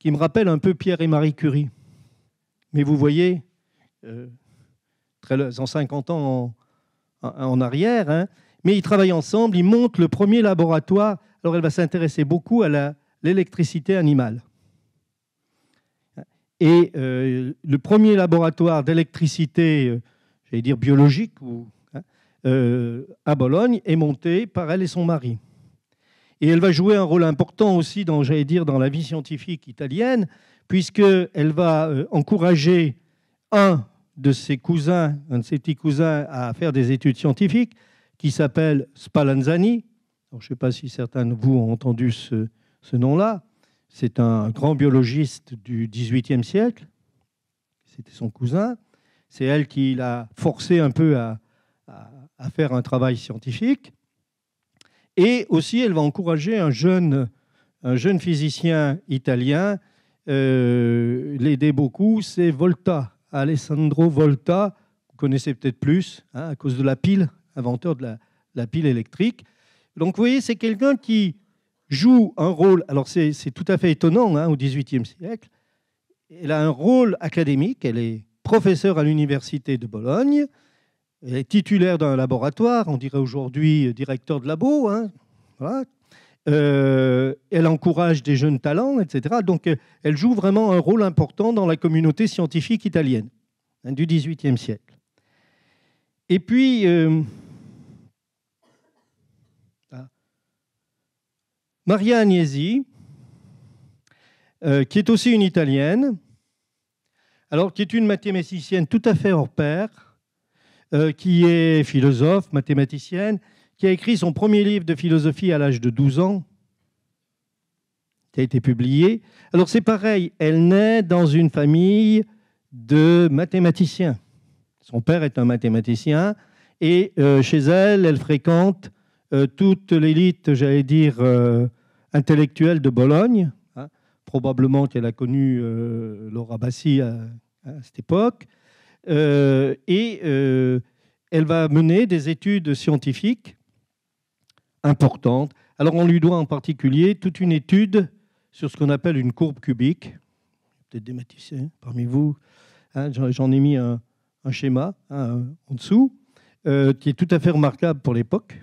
qui me rappelle un peu Pierre et Marie Curie. Mais vous voyez, euh, 150 ans en, arrière, hein. mais ils travaillent ensemble, ils montent le premier laboratoire. Alors elle va s'intéresser beaucoup à l'électricité animale. Et euh, le premier laboratoire d'électricité, euh, j'allais dire biologique, ou, hein, euh, à Bologne est monté par elle et son mari. Et elle va jouer un rôle important aussi dans, j'allais dire, dans la vie scientifique italienne, puisqu'elle va encourager, un, de ses cousins, un de ses petits cousins, à faire des études scientifiques, qui s'appelle Spallanzani. je ne sais pas si certains de vous ont entendu ce, nom-là. C'est un grand biologiste du XVIIIe siècle. C'était son cousin. C'est elle qui l'a forcé un peu à, faire un travail scientifique. Et aussi, elle va encourager un jeune, un jeune physicien italien, euh, l'aider beaucoup, c'est Volta. Alessandro Volta, vous connaissez peut-être plus, hein, à cause de la pile, inventeur de la, pile électrique. Donc vous voyez, c'est quelqu'un qui joue un rôle, alors c'est tout à fait étonnant hein, au XVIIIe siècle, elle a un rôle académique, elle est professeure à l'université de Bologne, elle est titulaire d'un laboratoire, on dirait aujourd'hui euh, directeur de labo, hein, voilà, euh, elle encourage des jeunes talents, etc. Donc euh, elle joue vraiment un rôle important dans la communauté scientifique italienne hein, du XVIIIe siècle. Et puis, euh, ah, Maria Agnesi, qui est aussi une Italienne, alors qui est une mathématicienne tout à fait hors pair, qui est philosophe, mathématicienne, qui a écrit son premier livre de philosophie à l'âge de 12 ans, qui a été publié. Alors c'est pareil, elle naît dans une famille de mathématiciens. Son père est un mathématicien et euh, chez elle, elle fréquente euh, toute l'élite, j'allais dire, euh, intellectuelle de Bologne. Hein. Probablement qu'elle a connu Laura Bassi à cette époque. et elle va mener des études scientifiques importante. Alors on lui doit en particulier toute une étude sur ce qu'on appelle une courbe cubique. Peut-être des mathématiciens parmi vous. Hein, j'en ai mis un, schéma hein, en dessous, euh, qui est tout à fait remarquable pour l'époque,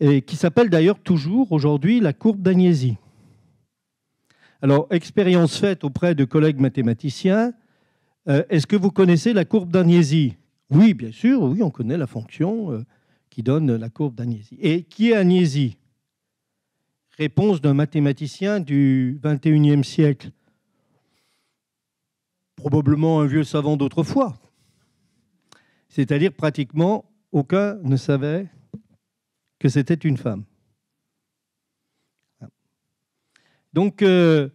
et qui s'appelle d'ailleurs toujours aujourd'hui la courbe d'Agnésie. Alors, expérience faite auprès de collègues mathématiciens, euh, est-ce que vous connaissez la courbe d'Agnésie Oui, bien sûr, oui, on connaît la fonction. Euh, qui donne la courbe d'Agnésie. Et qui est Agnesi Réponse d'un mathématicien du XXIe siècle, probablement un vieux savant d'autrefois. C'est-à-dire pratiquement aucun ne savait que c'était une femme. Donc, euh,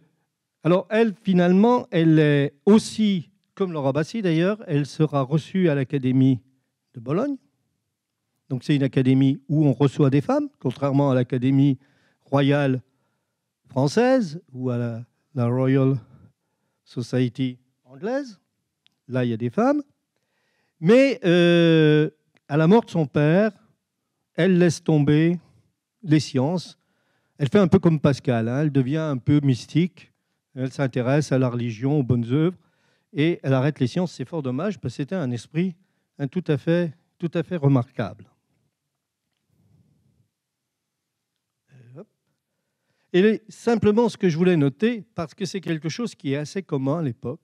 alors elle, finalement, elle est aussi, comme Laura Bassi d'ailleurs, elle sera reçue à l'Académie de Bologne. Donc c'est une académie où on reçoit des femmes, contrairement à l'Académie royale française ou à la, Royal Society anglaise. Là, il y a des femmes. Mais euh, à la mort de son père, elle laisse tomber les sciences. Elle fait un peu comme Pascal, hein. elle devient un peu mystique. Elle s'intéresse à la religion, aux bonnes œuvres, et elle arrête les sciences. C'est fort dommage parce que c'était un esprit tout à fait remarquable. Et simplement, ce que je voulais noter, parce que c'est quelque chose qui est assez commun à l'époque,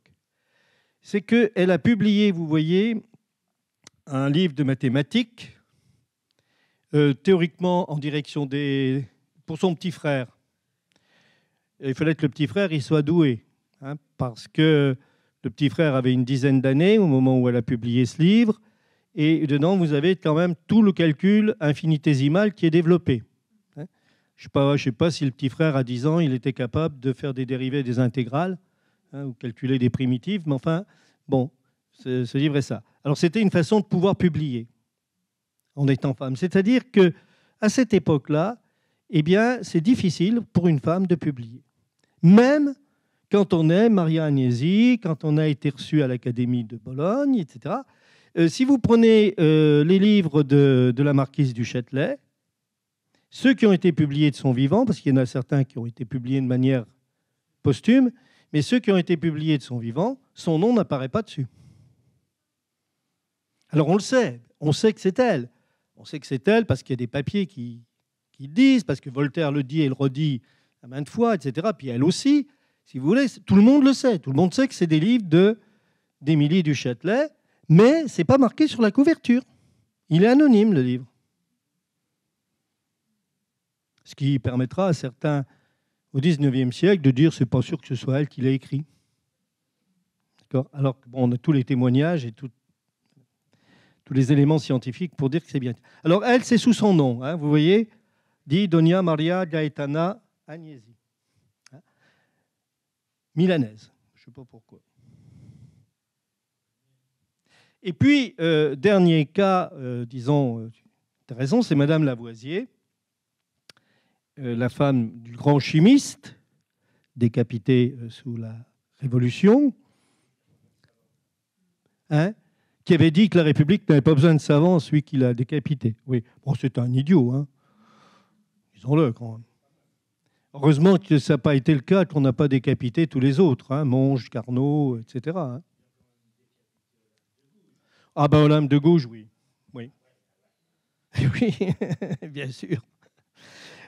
c'est qu'elle a publié, vous voyez, un livre de mathématiques, euh, théoriquement en direction des... pour son petit frère. Il fallait que le petit frère il soit doué, hein, parce que le petit frère avait une dizaine d'années au moment où elle a publié ce livre, et dedans, vous avez quand même tout le calcul infinitésimal qui est développé. Je ne sais, pas si le petit frère, à 10 ans, il était capable de faire des dérivés des intégrales hein, ou calculer des primitives, mais enfin, bon, ce, livre est ça. Alors, c'était une façon de pouvoir publier en étant femme. C'est-à-dire que à cette époque-là, eh bien, c'est difficile pour une femme de publier. Même quand on est Maria Agnesi, quand on a été reçu à l'Académie de Bologne, etc. Euh, si vous prenez euh, les livres de la marquise du Châtelet, ceux qui ont été publiés de son vivant, parce qu'il y en a certains qui ont été publiés de manière posthume, mais ceux qui ont été publiés de son vivant, son nom n'apparaît pas dessus. Alors on le sait, on sait que c'est elle. On sait que c'est elle parce qu'il y a des papiers qui, le disent, parce que Voltaire le dit et le redit main maintes fois, etc. Puis elle aussi, si vous voulez, tout le monde le sait. Tout le monde sait que c'est des livres d'Émilie du Châtelet, mais n'est pas marqué sur la couverture. Il est anonyme le livre ce qui permettra à certains au XIXe siècle de dire c'est pas sûr que ce soit elle qui l'a écrit. Alors qu'on a tous les témoignages et tous les éléments scientifiques pour dire que c'est bien. Alors elle, c'est sous son nom, hein, vous voyez, dit Donia Maria Gaetana Agnesi. Hein Milanaise, je ne sais pas pourquoi. Et puis, euh, dernier cas, euh, disons, tu as raison, c'est Madame Lavoisier euh, la femme du grand chimiste, décapité euh, sous la Révolution, hein, qui avait dit que la République n'avait pas besoin de savants, celui qui l'a décapité. Oui, bon, c'est un idiot, hein. disons-le quand Heureusement que ça n'a pas été le cas, qu'on n'a pas décapité tous les autres, hein, Monge, Carnot, etc. Hein. Ah ben, Olympe de gauche, oui. Oui, oui bien sûr.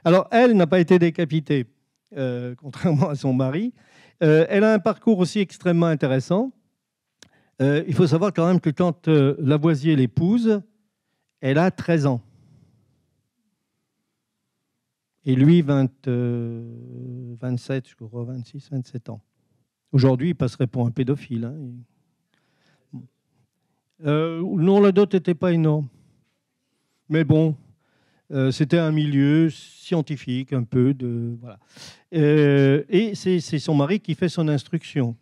Alors, elle n'a pas été décapitée, euh, contrairement à son mari. Euh, elle a un parcours aussi extrêmement intéressant. Euh, il faut savoir quand même que quand Lavoisier l'épouse, elle a 13 ans. Et lui, 27, je crois, 26, 27 ans. Aujourd'hui, il passerait pour un pédophile. Hein. non, la dot n'était pas énorme. Mais bon, euh, c'était un milieu scientifique, un peu de voilà. Euh, et c'est son mari qui fait son instruction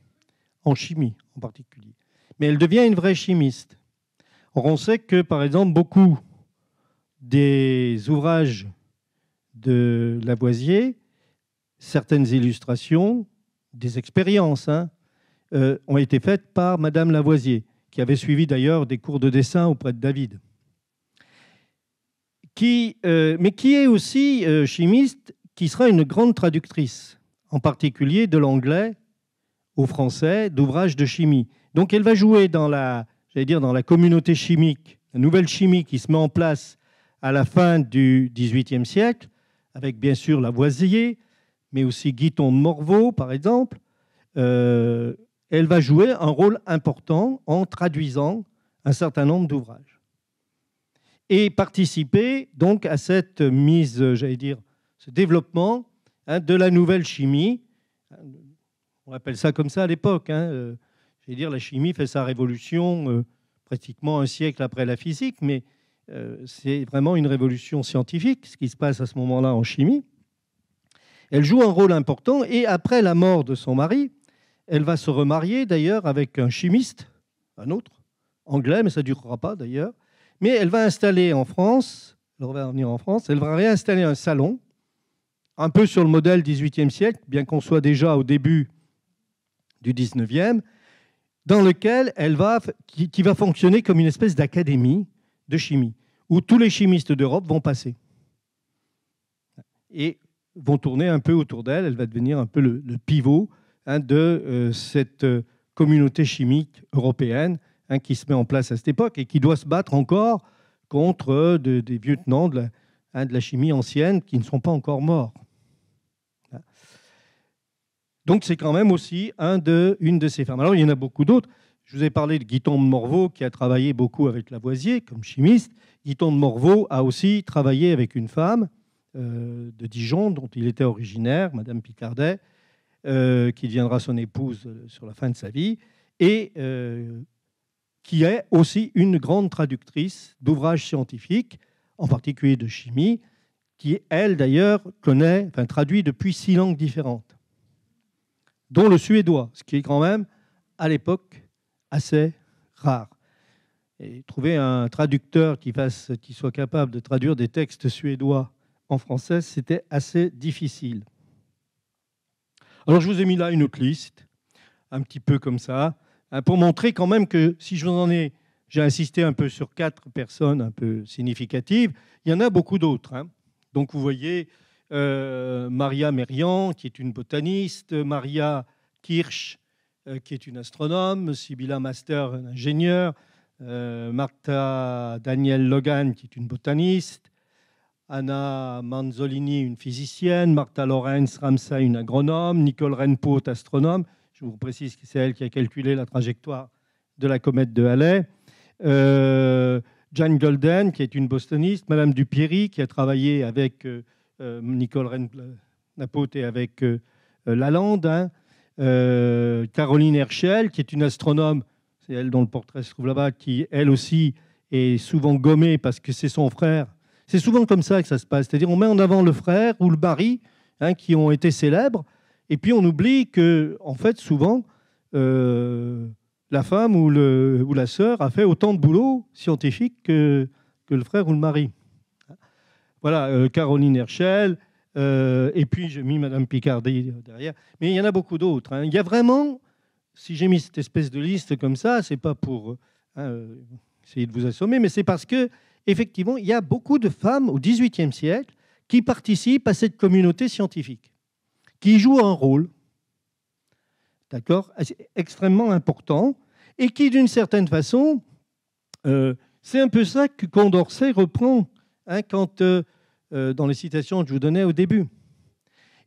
en chimie en particulier. Mais elle devient une vraie chimiste. Or, on sait que, par exemple, beaucoup des ouvrages de Lavoisier, certaines illustrations, des expériences, hein, euh, ont été faites par Madame Lavoisier, qui avait suivi d'ailleurs des cours de dessin auprès de David. Euh, mais qui est aussi euh, chimiste, qui sera une grande traductrice, en particulier de l'anglais au français, d'ouvrages de chimie. Donc elle va jouer dans la, dire, dans la communauté chimique, la nouvelle chimie qui se met en place à la fin du XVIIIe siècle, avec bien sûr Lavoisier, mais aussi Guiton Morveau, par exemple. Euh, elle va jouer un rôle important en traduisant un certain nombre d'ouvrages et participer donc à cette mise, j'allais dire, ce développement hein, de la nouvelle chimie. On appelle ça comme ça à l'époque. Hein, euh, j'allais dire, la chimie fait sa révolution euh, pratiquement un siècle après la physique, mais euh, c'est vraiment une révolution scientifique, ce qui se passe à ce moment-là en chimie. Elle joue un rôle important et après la mort de son mari, elle va se remarier d'ailleurs avec un chimiste, un autre, anglais, mais ça ne durera pas d'ailleurs, mais elle va installer en France, elle va en France, elle va réinstaller un salon, un peu sur le modèle 18e siècle, bien qu'on soit déjà au début du 19e, dans lequel elle va, qui, va fonctionner comme une espèce d'académie de chimie, où tous les chimistes d'Europe vont passer. Et vont tourner un peu autour d'elle. Elle va devenir un peu le, pivot hein, de euh, cette euh, communauté chimique européenne Hein, qui se met en place à cette époque et qui doit se battre encore contre euh, de, des lieutenants de la, hein, de la, chimie ancienne qui ne sont pas encore morts. Hein. Donc c'est quand même aussi un de, une de ces femmes. Alors il y en a beaucoup d'autres. Je vous ai parlé de Guiton de Morveau qui a travaillé beaucoup avec Lavoisier comme chimiste. Guiton de Morveau a aussi travaillé avec une femme euh, de Dijon dont il était originaire, Madame Picardet, euh, qui deviendra son épouse sur la fin de sa vie, et qui est aussi une grande traductrice d'ouvrages scientifiques, en particulier de chimie, qui, elle d'ailleurs, connaît, traduit depuis six langues différentes, dont le suédois, ce qui est quand même, à l'époque, assez rare. Et trouver un traducteur qui, qui soit capable de traduire des textes suédois en français, c'était assez difficile. Alors je vous ai mis là une autre liste, un petit peu comme ça, euh, pour montrer quand même que si je vous en ai, j'ai insisté un peu sur quatre personnes un peu significatives, il y en a beaucoup d'autres. Hein. Donc vous voyez euh, Maria Merian, qui est une botaniste, Maria Kirsch, euh, qui est une astronome, Sibylla Master, un ingénieur, euh, Martha Daniel Logan, qui est une botaniste, Anna Manzolini, une physicienne, Martha Lorenz Ramsay, une agronome, Nicole Renpout, astronome je vous précise que c'est elle qui a calculé la trajectoire de la comète de Halley. Euh, Jane Golden, qui est une bostoniste, Madame Dupierry, qui a travaillé avec euh, euh, Nicole Rennapote et avec euh, Lalande, hein. Caroline Herschel, qui est une astronome, c'est elle dont le portrait se trouve là-bas, qui elle aussi est souvent gommée parce que c'est son frère. C'est souvent comme ça que ça se passe, c'est-à-dire on met en avant le frère ou le mari hein, qui ont été célèbres, et puis on oublie que, en fait, souvent, euh, la femme ou, la sœur a fait autant de boulot scientifique que, le frère ou le mari. Voilà, euh, Caroline Herschel, euh, et puis j'ai mis Madame Picardy derrière. Mais il y en a beaucoup d'autres. Hein. Il y a vraiment, si j'ai mis cette espèce de liste comme ça, c'est pas pour hein, essayer de vous assommer, mais c'est parce que effectivement, il y a beaucoup de femmes au XVIIIe siècle qui participent à cette communauté scientifique qui joue un rôle, d'accord, extrêmement important, et qui, d'une certaine façon, euh, c'est un peu ça que Condorcet reprend hein, quand, euh, euh, dans les citations que je vous donnais au début.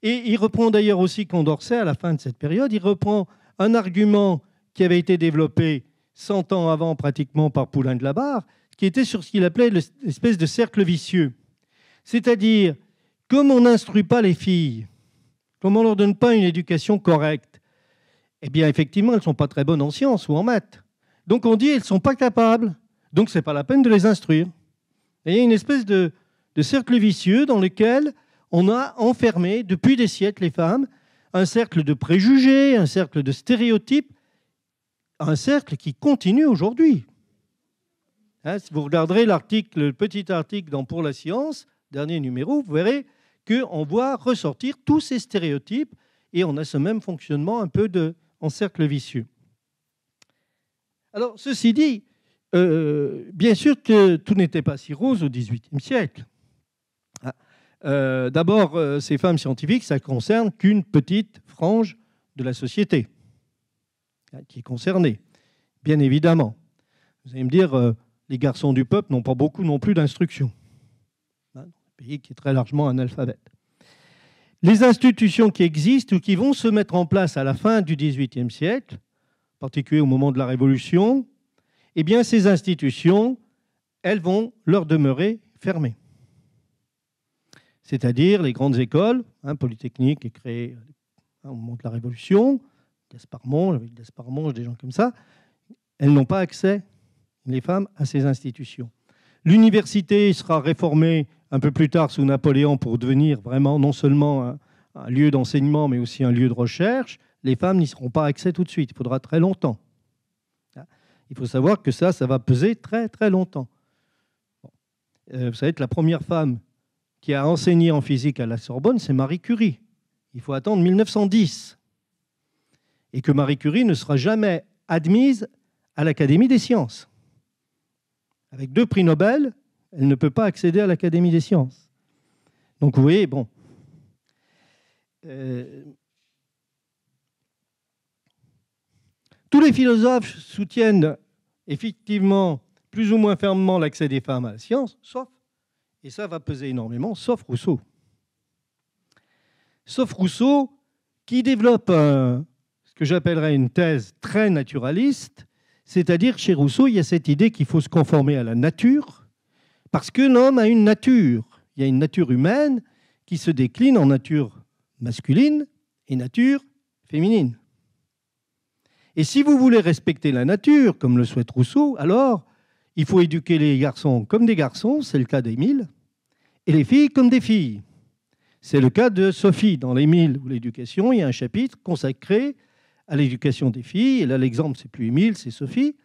Et il reprend d'ailleurs aussi Condorcet à la fin de cette période, il reprend un argument qui avait été développé 100 ans avant pratiquement par Poulain de la Barre, qui était sur ce qu'il appelait l'espèce de cercle vicieux. C'est-à-dire, comme on n'instruit pas les filles Comment on ne leur donne pas une éducation correcte, eh bien, effectivement, elles ne sont pas très bonnes en sciences ou en maths. Donc, on dit, elles ne sont pas capables. Donc, ce n'est pas la peine de les instruire. il y a une espèce de, cercle vicieux dans lequel on a enfermé depuis des siècles les femmes, un cercle de préjugés, un cercle de stéréotypes, un cercle qui continue aujourd'hui. Hein, si vous regarderez l'article, le petit article dans Pour la science, dernier numéro, vous verrez qu'on voit ressortir tous ces stéréotypes et on a ce même fonctionnement un peu de, en cercle vicieux. Alors, ceci dit, euh, bien sûr que tout n'était pas si rose au XVIIIe siècle. Ah, euh, d'abord, euh, ces femmes scientifiques, ça ne concerne qu'une petite frange de la société ah, qui est concernée, bien évidemment. Vous allez me dire, les garçons du peuple n'ont pas beaucoup non plus d'instruction pays qui est très largement analphabète. Les institutions qui existent ou qui vont se mettre en place à la fin du XVIIIe siècle, en particulier au moment de la Révolution, eh bien ces institutions, elles vont leur demeurer fermées. C'est-à-dire les grandes écoles, hein, Polytechnique est créée hein, au moment de la Révolution, Gaspard avec Gaspard Monge, des gens comme ça, elles n'ont pas accès, les femmes, à ces institutions. L'université sera réformée un peu plus tard sous Napoléon pour devenir vraiment non seulement un, lieu d'enseignement, mais aussi un lieu de recherche, les femmes n'y seront pas accès tout de suite. Il faudra très longtemps. Il faut savoir que ça, ça va peser très très longtemps. Euh, vous savez que la première femme qui a enseigné en physique à la Sorbonne, c'est Marie Curie. Il faut attendre 1910. Et que Marie Curie ne sera jamais admise à l'Académie des sciences. Avec deux prix Nobel, elle ne peut pas accéder à l'Académie des sciences. Donc vous voyez, bon. Euh, tous les philosophes soutiennent effectivement plus ou moins fermement l'accès des femmes à la science, sauf, et ça va peser énormément, sauf Rousseau. Sauf Rousseau qui développe ce que j'appellerais une thèse très naturaliste, c'est-à-dire chez Rousseau, il y a cette idée qu'il faut se conformer à la nature, parce que l'homme a une nature. Il y a une nature humaine qui se décline en nature masculine et nature féminine. Et si vous voulez respecter la nature, comme le souhaite Rousseau, alors il faut éduquer les garçons comme des garçons, c'est le cas d'Émile, et les filles comme des filles. C'est le cas de Sophie dans l'Émile ou l'éducation. Il y a un chapitre consacré à l'éducation des filles. Et là, l'exemple, c'est plus Émile, c'est Sophie.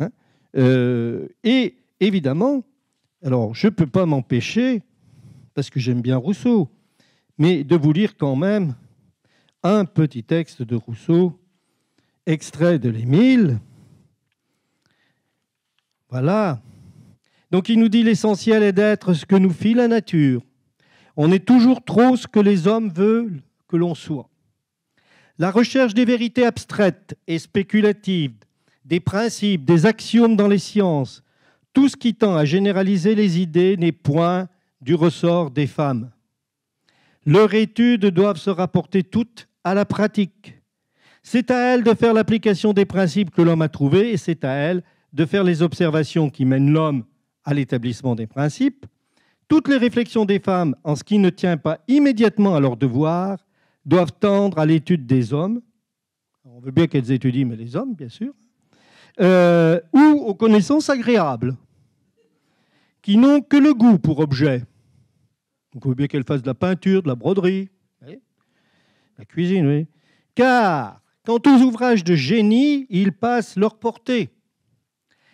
Hein. Euh, et évidemment, alors, je ne peux pas m'empêcher, parce que j'aime bien Rousseau, mais de vous lire quand même un petit texte de Rousseau, extrait de l'Émile. Voilà. Donc il nous dit l'essentiel est d'être ce que nous fit la nature. On est toujours trop ce que les hommes veulent que l'on soit. La recherche des vérités abstraites et spéculatives, des principes, des axiomes dans les sciences, tout ce qui tend à généraliser les idées n'est point du ressort des femmes. Leurs études doivent se rapporter toutes à la pratique. C'est à elles de faire l'application des principes que l'homme a trouvés et c'est à elles de faire les observations qui mènent l'homme à l'établissement des principes. Toutes les réflexions des femmes, en ce qui ne tient pas immédiatement à leur devoir, doivent tendre à l'étude des hommes. On veut bien qu'elles étudient, mais les hommes, bien sûr. Euh, ou aux connaissances agréables qui n'ont que le goût pour objet. Vous pouvez bien qu'elles fassent de la peinture, de la broderie, la cuisine, oui. Car, quant aux ouvrages de génie, ils passent leur portée.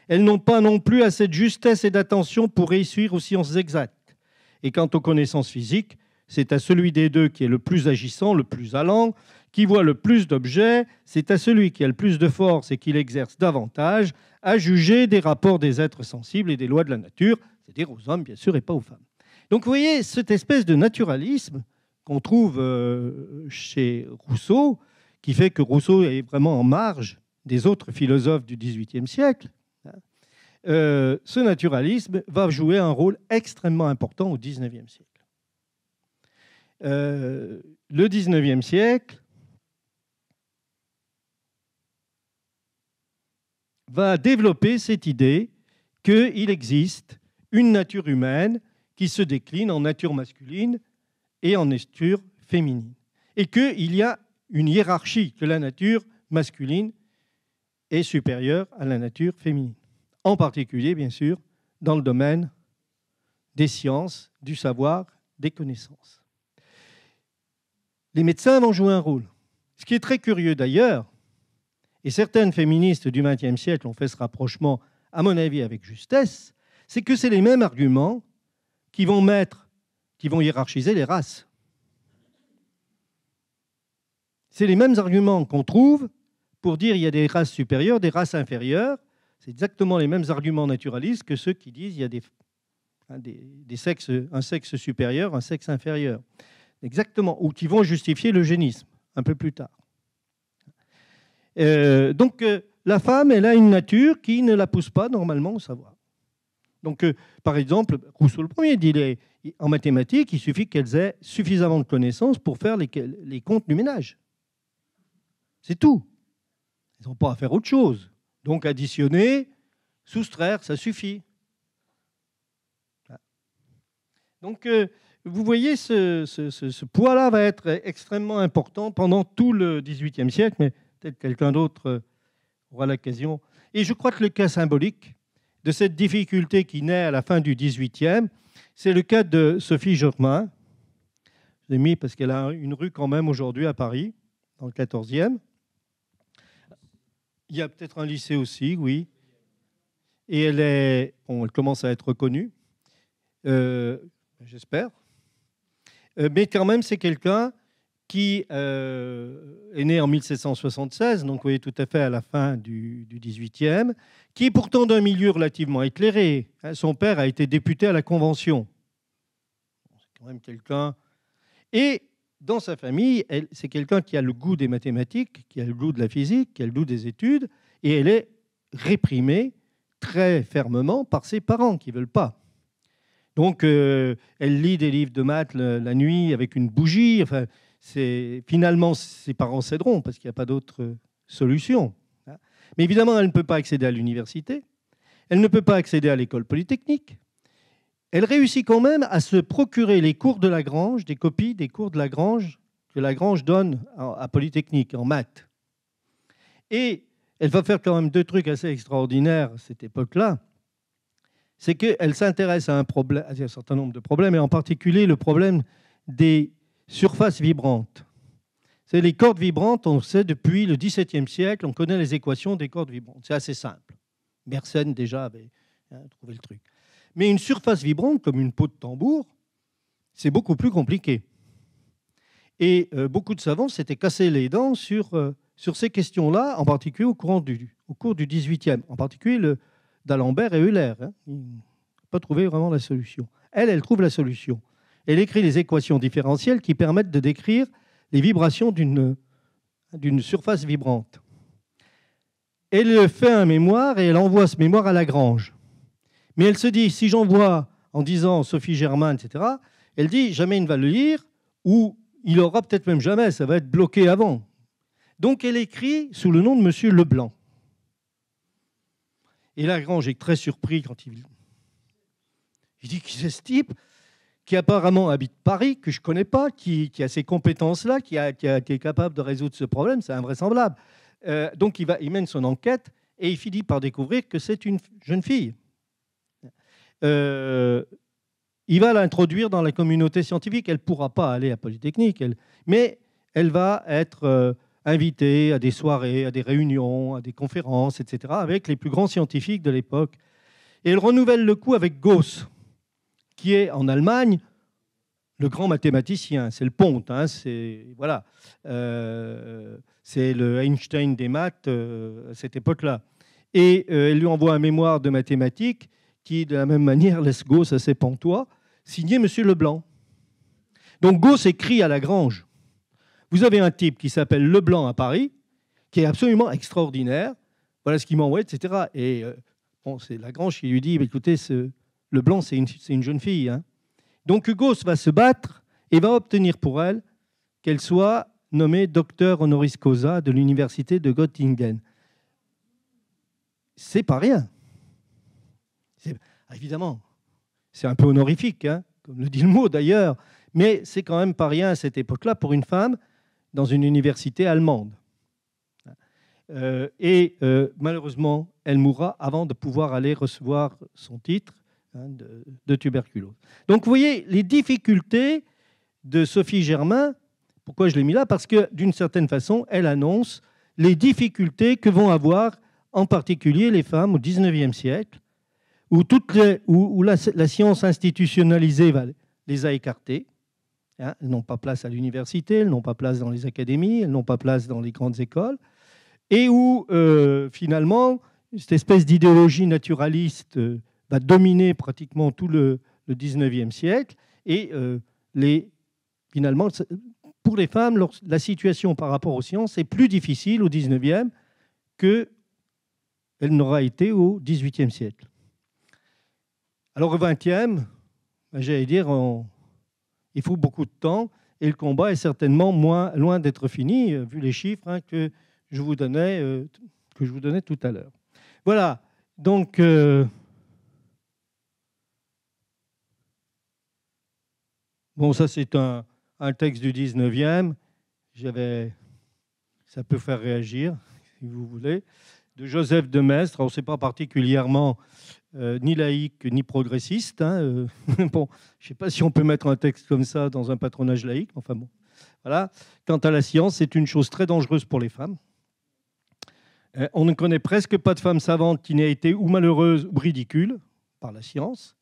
Elles n'ont pas non plus assez de justesse et d'attention pour réussir aux sciences exactes. Et quant aux connaissances physiques, c'est à celui des deux qui est le plus agissant, le plus allant, qui voit le plus d'objets, c'est à celui qui a le plus de force et qui l'exerce davantage, à juger des rapports des êtres sensibles et des lois de la nature, dire aux hommes, bien sûr, et pas aux femmes. Donc vous voyez, cette espèce de naturalisme qu'on trouve euh, chez Rousseau, qui fait que Rousseau est vraiment en marge des autres philosophes du XVIIIe siècle, hein, euh, ce naturalisme va jouer un rôle extrêmement important au XIXe siècle. Euh, le XIXe siècle va développer cette idée qu'il existe une nature humaine qui se décline en nature masculine et en nature féminine. Et qu'il y a une hiérarchie, que la nature masculine est supérieure à la nature féminine. En particulier, bien sûr, dans le domaine des sciences, du savoir, des connaissances. Les médecins vont jouer un rôle. Ce qui est très curieux d'ailleurs, et certaines féministes du XXe siècle ont fait ce rapprochement, à mon avis, avec justesse, c'est que c'est les mêmes arguments qui vont mettre, qui vont hiérarchiser les races. C'est les mêmes arguments qu'on trouve pour dire qu'il y a des races supérieures, des races inférieures. C'est exactement les mêmes arguments naturalistes que ceux qui disent qu'il y a hein, des, sexes, un sexe supérieur, un sexe inférieur. Exactement, ou qui vont justifier l'eugénisme un peu plus tard. Euh, donc euh, la femme, elle a une nature qui ne la pousse pas normalement au savoir. Donc, euh, par exemple, Rousseau le premier dit les, en mathématiques, il suffit qu'elles aient suffisamment de connaissances pour faire les, comptes du ménage. C'est tout. Ils n'ont pas à faire autre chose. Donc, additionner, soustraire, ça suffit. Donc, euh, vous voyez, ce, ce poids-là va être extrêmement important pendant tout le XVIIIe siècle, mais peut-être quelqu'un d'autre euh, aura l'occasion. Et je crois que le cas symbolique de cette difficulté qui naît à la fin du XVIIIe. C'est le cas de Sophie Germain. Je l'ai mis parce qu'elle a une rue quand même aujourd'hui à Paris, dans le 14e. Il y a peut-être un lycée aussi, oui. Et elle, est, bon, commence à être reconnue, euh, j'espère. Euh, mais quand même, c'est quelqu'un qui euh, est né en 1776, donc vous voyez tout à fait à la fin du, XVIIIe, 18e, qui est pourtant d'un milieu relativement éclairé. Hein, son père a été député à la Convention. C'est quand même quelqu'un. Et dans sa famille, c'est quelqu'un qui a le goût des mathématiques, qui a le goût de la physique, qui a le goût des études, et elle est réprimée très fermement par ses parents qui ne veulent pas. Donc, euh, elle lit des livres de maths la, la nuit avec une bougie. Enfin, finalement, ses parents céderont parce qu'il n'y a pas d'autre solution. Mais évidemment, elle ne peut pas accéder à l'université, elle ne peut pas accéder à l'école polytechnique. Elle réussit quand même à se procurer les cours de Lagrange, des copies des cours de Lagrange que Lagrange donne à Polytechnique en maths. Et elle va faire quand même deux trucs assez extraordinaires à cette époque-là. C'est qu'elle s'intéresse à, un, problème, à un certain nombre de problèmes, et en particulier le problème des Surface vibrante. C'est les cordes vibrantes, on sait depuis le XVIIe siècle, on connaît les équations des cordes vibrantes. C'est assez simple. Mersenne déjà avait hein, trouvé le truc. Mais une surface vibrante, comme une peau de tambour, c'est beaucoup plus compliqué. Et euh, beaucoup de savants s'étaient cassés les dents euh, sur, ces questions-là, en particulier au, courant du, au cours du XVIIIe, en particulier d'Alembert et Euler. Hein. Ils n'ont pas trouvé vraiment la solution. Elle, elle trouve la solution. Elle écrit les équations différentielles qui permettent de décrire les vibrations d'une surface vibrante. Elle fait un mémoire et elle envoie ce mémoire à Lagrange. Mais elle se dit, si j'envoie en disant Sophie Germain, etc., elle dit, jamais il ne va le lire, ou il aura peut-être même jamais, ça va être bloqué avant. Donc elle écrit sous le nom de Monsieur Leblanc. Et Lagrange est très surpris quand il... Il dit, qui c'est ce type qui apparemment habite Paris, que je ne connais pas, qui, a ces compétences-là, qui, est capable de résoudre ce problème, c'est invraisemblable. Euh, donc il, va, il mène son enquête et il finit par découvrir que c'est une jeune fille. Euh, il va l'introduire dans la communauté scientifique. Elle ne pourra pas aller à Polytechnique, elle, mais elle va être euh, invitée à des soirées, à des réunions, à des conférences, etc., avec les plus grands scientifiques de l'époque. Et elle renouvelle le coup avec Gauss qui est en Allemagne le grand mathématicien. C'est le Ponte, hein, c'est voilà, euh, c'est le Einstein des maths euh, à cette époque-là. Et euh, elle lui envoie un mémoire de mathématiques qui, de la même manière, laisse Gauss à ses pantois, signé Monsieur Leblanc. Donc Gauss écrit à Lagrange. Vous avez un type qui s'appelle Leblanc à Paris, qui est absolument extraordinaire. Voilà ce qu'il m'envoie, etc. Et bon, c'est Lagrange qui lui dit, écoutez, ce, le blanc, c'est une, jeune fille. Hein. Donc Hugo va se battre et va obtenir pour elle qu'elle soit nommée docteur honoris causa de l'université de Göttingen. C'est pas rien. Ah, évidemment, c'est un peu honorifique, hein, comme le dit le mot d'ailleurs, mais c'est quand même pas rien à cette époque-là pour une femme dans une université allemande. Euh, et euh, malheureusement, elle mourra avant de pouvoir aller recevoir son titre. Hein, de, tuberculose. Donc vous voyez les difficultés de Sophie Germain. Pourquoi je l'ai mis là Parce que d'une certaine façon, elle annonce les difficultés que vont avoir en particulier les femmes au XIXe siècle, où, toute où, la, science institutionnalisée les a écartées. Hein, elles n'ont pas place à l'université, elles n'ont pas place dans les académies, elles n'ont pas place dans les grandes écoles, et où euh, finalement cette espèce d'idéologie naturaliste euh, va dominer pratiquement tout le, XIXe 19e siècle. Et euh, finalement, pour les femmes, la situation par rapport aux sciences est plus difficile au 19e qu'elle n'aura été au 18 siècle. Alors au 20e, ben, j'allais dire, il faut beaucoup de temps et le combat est certainement moins, loin d'être fini, euh, vu les chiffres hein, que, je vous donnais, euh, que je vous donnais tout à l'heure. Voilà, donc... Bon, ça, c'est un, texte du 19e. J'avais, ça peut faire réagir, si vous voulez, de Joseph de Maistre. On sait pas particulièrement euh, ni laïque ni progressiste. Hein, euh, bon, je ne sais pas si on peut mettre un texte comme ça dans un patronage laïque. Enfin bon, voilà. Quant à la science, c'est une chose très dangereuse pour les femmes. Euh, on ne connaît presque pas de femmes savantes qui n'aient été ou malheureuses ou ridicules par la science.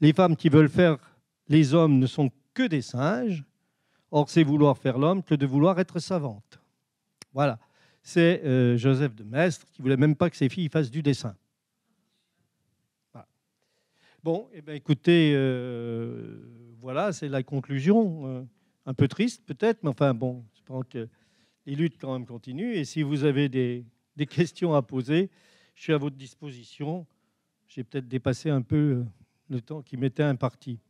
Les femmes qui veulent faire les hommes ne sont que des singes. Or, c'est vouloir faire l'homme que de vouloir être savante. Voilà. C'est euh, Joseph de Maistre qui voulait même pas que ses filles fassent du dessin. Bon, eh ben, écoutez, euh, voilà, c'est la conclusion. Euh, un peu triste peut-être, mais enfin bon, je pense que les luttes quand même continuent. Et si vous avez des, des questions à poser, je suis à votre disposition. J'ai peut-être dépassé un peu le temps qui m'était imparti.